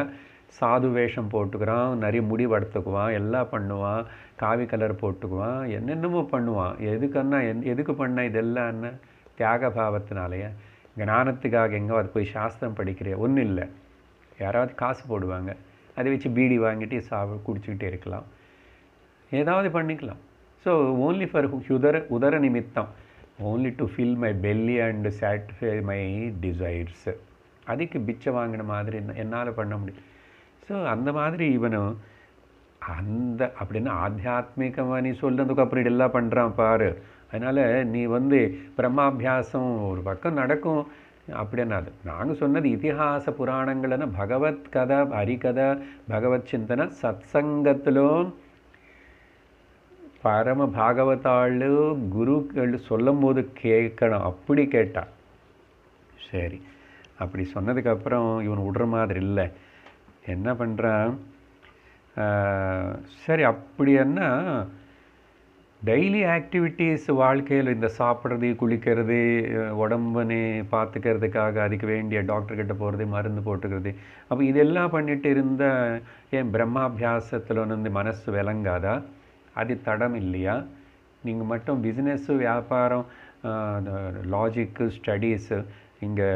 சாது வேஷம் போட்டுக்கிறான் நிறைய முடி வளர்த்துக்குவான் எல்லாம் பண்ணுவான் காவி கலர் போட்டுக்குவான் என்னென்னமோ பண்ணுவான் எதுக்குன்னா என் எதுக்கு பண்ண இதெல்லாம் என்ன தியாக பாவத்தினாலேயே ஞானத்துக்காக எங்கேயாவது போய் சாஸ்திரம் படிக்கிற ஒன்றும் இல்லை யாராவது காசு போடுவாங்க அதை வச்சு பீடி வாங்கிட்டு சா குடிச்சிக்கிட்டே இருக்கலாம் ஏதாவது பண்ணிக்கலாம் ஸோ ஓன்லி ஃபார் உதர உதர நிமித்தம் only to fill my belly and satisfy my desires அதுக்கு பிச்சை வாங்கின மாதிரி என்னால் பண்ண முடியும் ஸோ அந்த மாதிரி இவனும் அந்த அப்படின்னு ஆத்தியாத்மிகமாக நீ சொல்கிறதுக்கு அப்புறம் இதெல்லாம் பண்ணுறான் பாரு அதனால் நீ வந்து பிரம்மாபியாசம் ஒரு பக்கம் நடக்கும் அப்படின்னாது நாங்கள் சொன்னது இதிகாச புராணங்கள்னு பகவத் கதை ஹரிகதை பகவத் சிந்தனை சத் பரம பாகவதாள் குருக்கள் சொல்லும் போது கேட்கணும் அப்படி கேட்டான் சரி அப்படி சொன்னதுக்கப்புறம் இவன் விடுற மாதிரி இல்லை என்ன பண்ணுறான் சரி அப்படி என்ன டெய்லி ஆக்டிவிட்டீஸ் வாழ்க்கையில் இந்த சாப்பிட்றது குளிக்கிறது உடம்பனே பார்த்துக்கிறதுக்காக அதுக்கு வேண்டிய டாக்டர்கிட்ட போகிறது மருந்து போட்டுக்கிறது அப்போ இதெல்லாம் பண்ணிட்டு இருந்த ஏன் பிரம்மாபியாசத்தில் வந்து மனசு விளங்காதா அது தடம் இல்லையா நீங்கள் மட்டும் பிஸ்னஸ்ஸு வியாபாரம் லாஜிக்கு ஸ்டடீஸு இங்கே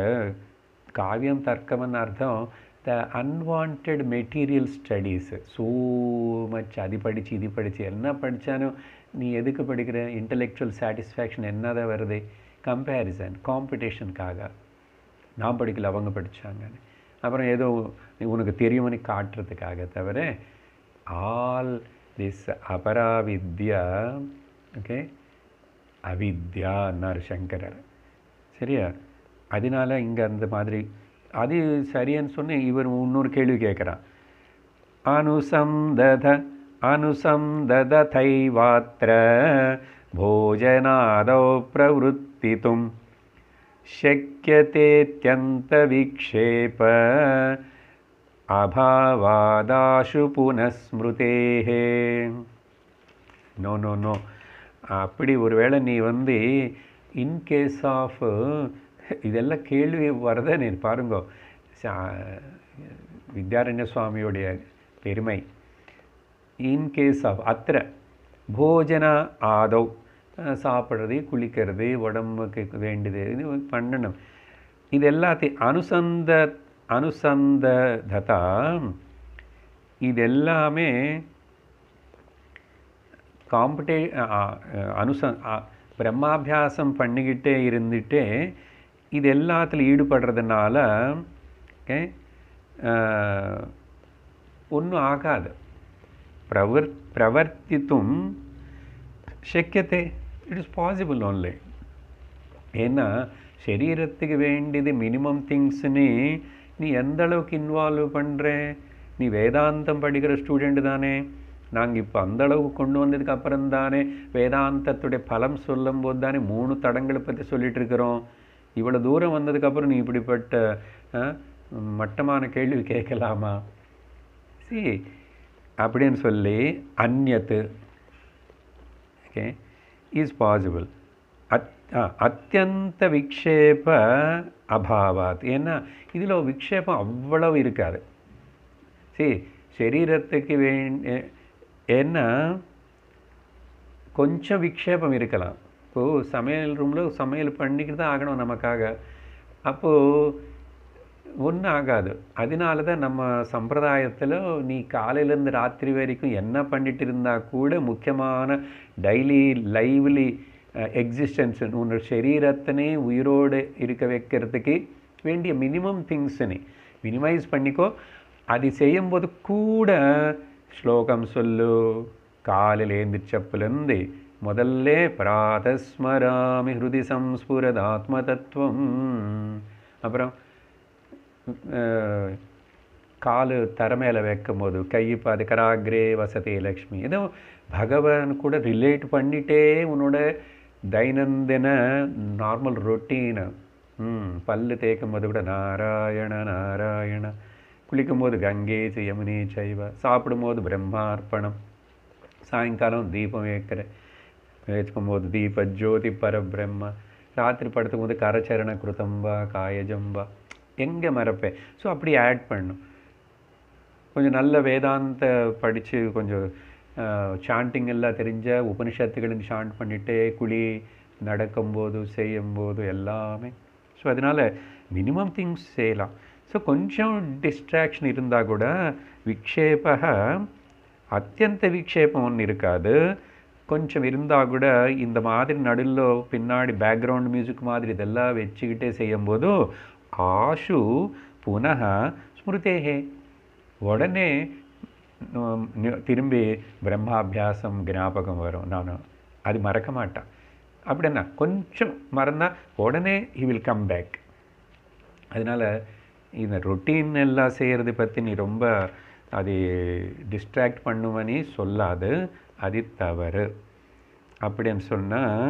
காவியம் தர்க்கம்னு அர்த்தம் the unwanted material studies so much அது படித்து இது படித்து என்ன படித்தாலும் நீ எதுக்கு படிக்கிற இன்டலெக்சுவல் சாட்டிஸ்ஃபேக்ஷன் என்ன தான் வருது கம்பேரிசன் காம்படிஷனுக்காக நான் படிக்கல அவங்க படித்தாங்கன்னு அப்புறம் ஏதோ உனக்கு தெரியும்னு காட்டுறதுக்காக தவிர ஆல் திஸ் அபராவித்யா ஓகே அவித்யான்னார் சங்கரர் சரியா அதனால் இங்கே அந்த மாதிரி அது சரின்னு சொன்னேன் இவர் இன்னொரு கேள்வி கேட்குறான் அனுசந்தத अनुसं ददथैवात्र भोजनादौ प्रवृत्तितुं शक्यतेत्यन्तविक्षेप அபாவாதாஷு புனஸ்மிருதேஹே நோ நோ நோ அப்படி ஒருவேளை நீ வந்து இன்கேஸ் ஆஃப் இதெல்லாம் கேள்வி வரத நீ பாருங்கோ வித்யாரண்ய சுவாமியுடைய பெருமை இன் கேஸ் ஆஃப் அத்திர போஜன ஆதவ் சாப்பிட்றது குளிக்கிறது உடம்புக்கு வேண்டியது இது பண்ணணும் இது எல்லாத்தையும் அனுசந்த அனுசந்ததா இது எல்லாமே காம்படே அனுச பிரம்மாபியாசம் பண்ணிக்கிட்டே இருந்துகிட்டே இது எல்லாத்தில் ஈடுபடுறதுனால ஒன்றும் ஆகாது pravir, pravartitum shakyate. It is possible only. ஏன்னா சரீரத்துக்கு வேண்டியது மினிமம் திங்ஸ்னு நீ எந்த அளவுக்கு இன்வால்வ் பண்ணுற நீ வேதாந்தம் படிக்கிற ஸ்டூடெண்ட் தானே நாங்கள் இப்போ அந்த அளவுக்கு கொண்டு வந்ததுக்கு அப்புறம் தானே வேதாந்தத்துடைய பலம் சொல்லும்போது தானே மூணு தடங்களை பற்றி சொல்லிகிட்டு இருக்கிறோம் இவ்வளோ தூரம் வந்ததுக்கப்புறம் நீ இப்படிப்பட்ட மட்டமான கேள்வி கேட்கலாமா சரி அப்படின்னு சொல்லி அந்நத்து ஓகே இஸ் பாசிபிள் அத் அத்தியந்த விக்ஷேப அபாவாத் ஏன்னா இதில் விக்ஷேபம் அவ்வளவு இருக்காது சரி சரீரத்துக்கு வே ஏன்னா கொஞ்சம் விக்ஷேபம் இருக்கலாம் இப்போது சமையல் ரூமில் சமையல் பண்ணிக்கிட்டு தான் ஆகணும் நமக்காக அப்போது ஒன்றும் ஆகாது அதனால தான் நம்ம சம்பிரதாயத்தில் நீ காலையிலேருந்து ராத்திரி வரைக்கும் என்ன பண்ணிட்டு இருந்தால் கூட முக்கியமான டெய்லி லைவ்லி எக்ஸிஸ்டன்ஸ் உன்னோட சரீரத்தினே உயிரோடு இருக்க வைக்கிறதுக்கு வேண்டிய மினிமம் திங்ஸ்னே மினிமைஸ் பண்ணிக்கோ அது செய்யும்போது கூட ஸ்லோகம் சொல்லு காலில் ஏந்திரிச்சப்புலேருந்து முதல்ல பிராதஸ்மராமி ஹிருதி சம்ஸ்புரதாத்ம தத்துவம் அப்புறம் காலு தர மேலே வைக்கும் போது கை பாது கராக்ரே வசதி லக்ஷ்மி ஏதோ பகவான் கூட ரிலேட் பண்ணிட்டே உன்னோட தைனந்தின நார்மல் ரொட்டீனை ம் பல்லு தேய்க்கும் போது கூட நாராயண நாராயண குளிக்கும்போது கங்கே யமுனி சைவ சாப்பிடும்போது பிரம்மார்ப்பணம் சாயங்காலம் தீபம் ஏற்கிற போது தீப ஜோதி பரபிரம்ம ராத்திரி படுத்தும் போது கரச்சரண கிருத்தம்பா காயஜம்பா எங்கே மறப்பேன் ஸோ அப்படி ஆட் பண்ணும் கொஞ்சம் நல்ல வேதாந்த படித்து கொஞ்சம் சாண்டிங் எல்லாம் தெரிஞ்ச உபனிஷத்துகளுக்கு சாண்ட் பண்ணிகிட்டே குழி நடக்கும்போது செய்யும்போது எல்லாமே ஸோ அதனால் மினிமம் திங்ஸ் செய்யலாம் ஸோ கொஞ்சம் டிஸ்ட்ராக்ஷன் இருந்தால் கூட விக்ஷேப அத்தியந்த விக்ஷேபம் ஒன்று இருக்காது கொஞ்சம் இருந்தால் கூட இந்த மாதிரி நடுவில் பின்னாடி பேக்ரவுண்ட் மியூசிக் மாதிரி இதெல்லாம் வச்சுக்கிட்டே செய்யும்போது ஆஷு புன ஸ்மிருதேகே உடனே திரும்பி பிரம்மாபியாசம் ஞாபகம் வரும் நான் அது மறக்க மாட்டேன் அப்படின்னா கொஞ்சம் மறந்தால் உடனே ஹி வில் கம் பேக் அதனால் இந்த ரொட்டீன் எல்லாம் செய்கிறது பற்றி நீ ரொம்ப அது டிஸ்ட்ராக்ட் பண்ணுவனே சொல்லாது அது தவறு அப்படின்னு சொன்னால்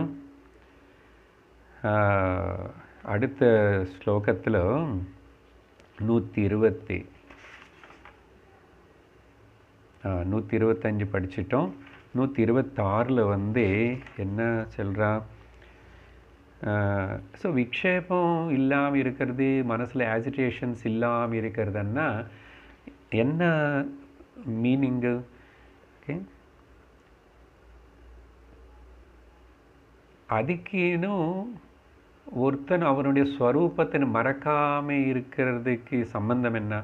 அடுத்த ஸ்லோகத்தில் நூற்றி இருபத்தி நூற்றி இருபத்தஞ்சு படிச்சிட்டோம் நூற்றி இருபத்தாறில் வந்து என்ன சொல்கிறா ஸோ விக்ஷேபம் இல்லாமல் இருக்கிறது மனசில் ஆசிட்டேஷன்ஸ் இல்லாமல் இருக்கிறதுன்னா என்ன மீனிங்கு ஓகே அதுக்கேனும் ஒருத்தன் அவனுடைய ஸ்வரூபத்தின் மறக்காமல் இருக்கிறதுக்கு சம்பந்தம் என்ன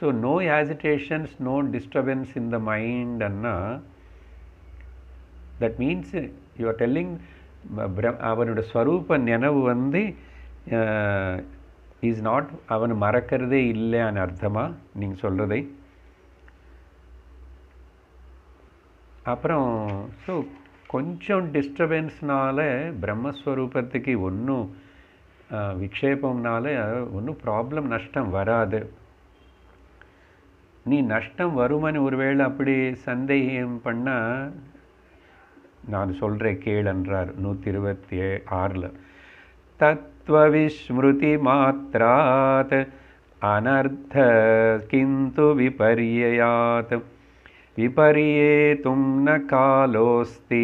so no agitations no disturbance in the mind அண்ணா that means you are telling அவனோட ஸ்வரூப நினைவு வந்து இஸ் நாட் அவன் மறக்கிறதே இல்லைன்னு அர்த்தமாக நீங்கள் சொல்கிறதை அப்புறம் ஸோ கொஞ்சம் டிஸ்டர்பன்ஸ்னால பிரம்மஸ்வரூபத்துக்கு ஒன்றும் விக்ஷேபம்னால ஒன்றும் ப்ராப்ளம் நஷ்டம் வராது நீ நஷ்டம் வருமானு ஒருவேளை அப்படி சந்தேகம் பண்ணால் நான் சொல்கிறேன் கேளன்றார் நூற்றி இருபத்தி ஆறில் தத்துவ விஸ்மிருதி மாத்திராத் அனர்த்த கிந்து விபரியாத் विपर्येतुं न कालोऽस्ति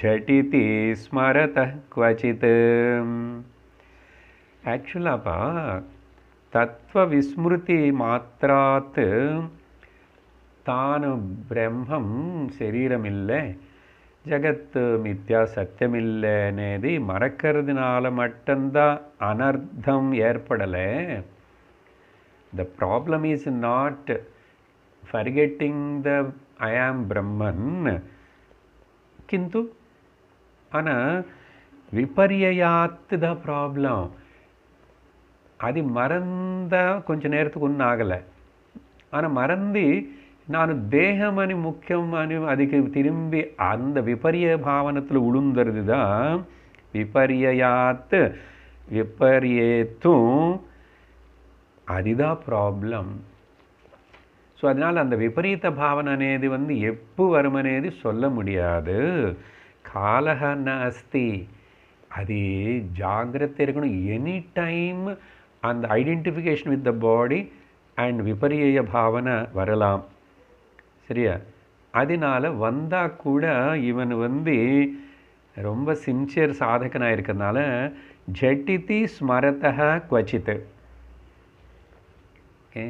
झटिति स्मरतः क्वचित् ஆக்சுவலாப்பா தத்துவ விஸ்மிருதி மாத்திராத்து தானு பிரம்மம் சரீரமில்லை ஜகத்து மித்யா சத்தியமில்லைனேது மறக்கிறதுனால மட்டும்தான் அனர்த்தம் ஏற்படலை the problem is not forgetting the I am Brahman. Kintu, ana viparyayat the problem. அது மறந்த கொஞ்ச நேரத்துக்கு ஒன்றும் ஆகலை ஆனால் மறந்து நான் தேகம் அணி முக்கியம் அணி அதுக்கு திரும்பி அந்த விபரிய பாவனத்தில் உளுந்துறது தான் விபரியாத்து விபரியேத்தும் அதுதான் ப்ராப்ளம் ஸோ அதனால் அந்த விபரீத பாவனை வந்து எப்போ வரும் అనేది சொல்ல முடியாது காலகன்னா அஸ்தி அது ஜாகிரத்தை இருக்கணும் எனி டைம் அந்த identification with the body and விபரீய பாவனை வரலாம் சரியா அதனால் வந்தால் கூட இவன் வந்து ரொம்ப சின்சியர் சாதகனாக இருக்கிறதுனால ஜட்டித்தி ஸ்மரத்தக குவச்சித்து ஓகே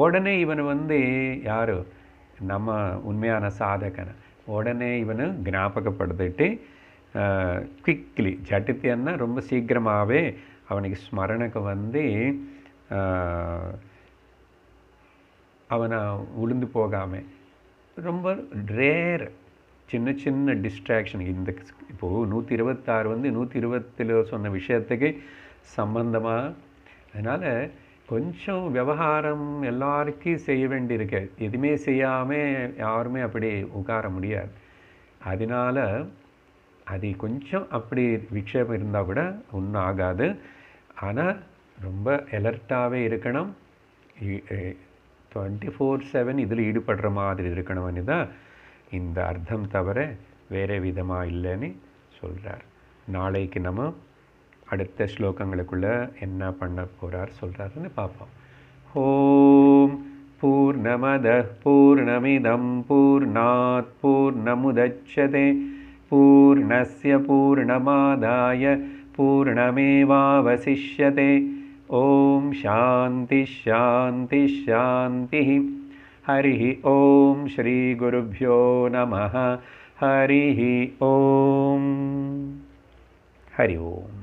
உடனே இவன் வந்து யார் நம்ம உண்மையான சாதகனை உடனே இவனு ஞாபகப்படுத்திட்டு குவிக்லி ஜட்டித்தியன்னா ரொம்ப சீக்கிரமாகவே அவனுக்கு ஸ்மரணுக்கு வந்து அவனை உளுந்து போகாமல் ரொம்ப ரேர் சின்ன சின்ன டிஸ்ட்ராக்ஷன் இந்த இப்போது நூற்றி இருபத்தாறு வந்து நூற்றி இருபத்தில் சொன்ன விஷயத்துக்கு சம்பந்தமாக அதனால் கொஞ்சம் விவகாரம் எல்லாருக்கும் செய்ய வேண்டியிருக்கு எதுவுமே செய்யாமல் யாருமே அப்படி உட்கார முடியாது அதனால் அது கொஞ்சம் அப்படி விக்ஷேபம் இருந்தால் கூட ஒன்றும் ஆகாது ஆனால் ரொம்ப எலர்ட்டாகவே இருக்கணும் டுவெண்ட்டி ஃபோர் செவன் இதில் ஈடுபடுற மாதிரி இருக்கணும்னு தான் இந்த அர்த்தம் தவிர வேறு விதமாக இல்லைன்னு சொல்கிறார் நாளைக்கு நம்ம அடுத்த ஸ்லோகங்களுக்குள்ளே என்ன பண்ண போகிறார் சொல்கிறாருன்னு பார்ப்போம் ஓம் பூர்ணமத பூர்ணமிதம் பூர்ணாத் பூர்ணமுதச்சதே பூர்ணஸ்ய பூர்ணமாதாய பூர்ணமேவாவசிஷ்யதே ஓம் சாந்தி ஷாந்தி ஷாந்தி ஹரி ஓம் ஸ்ரீ குருபியோ நம ஹரி ஓம் ஹரி ஓம்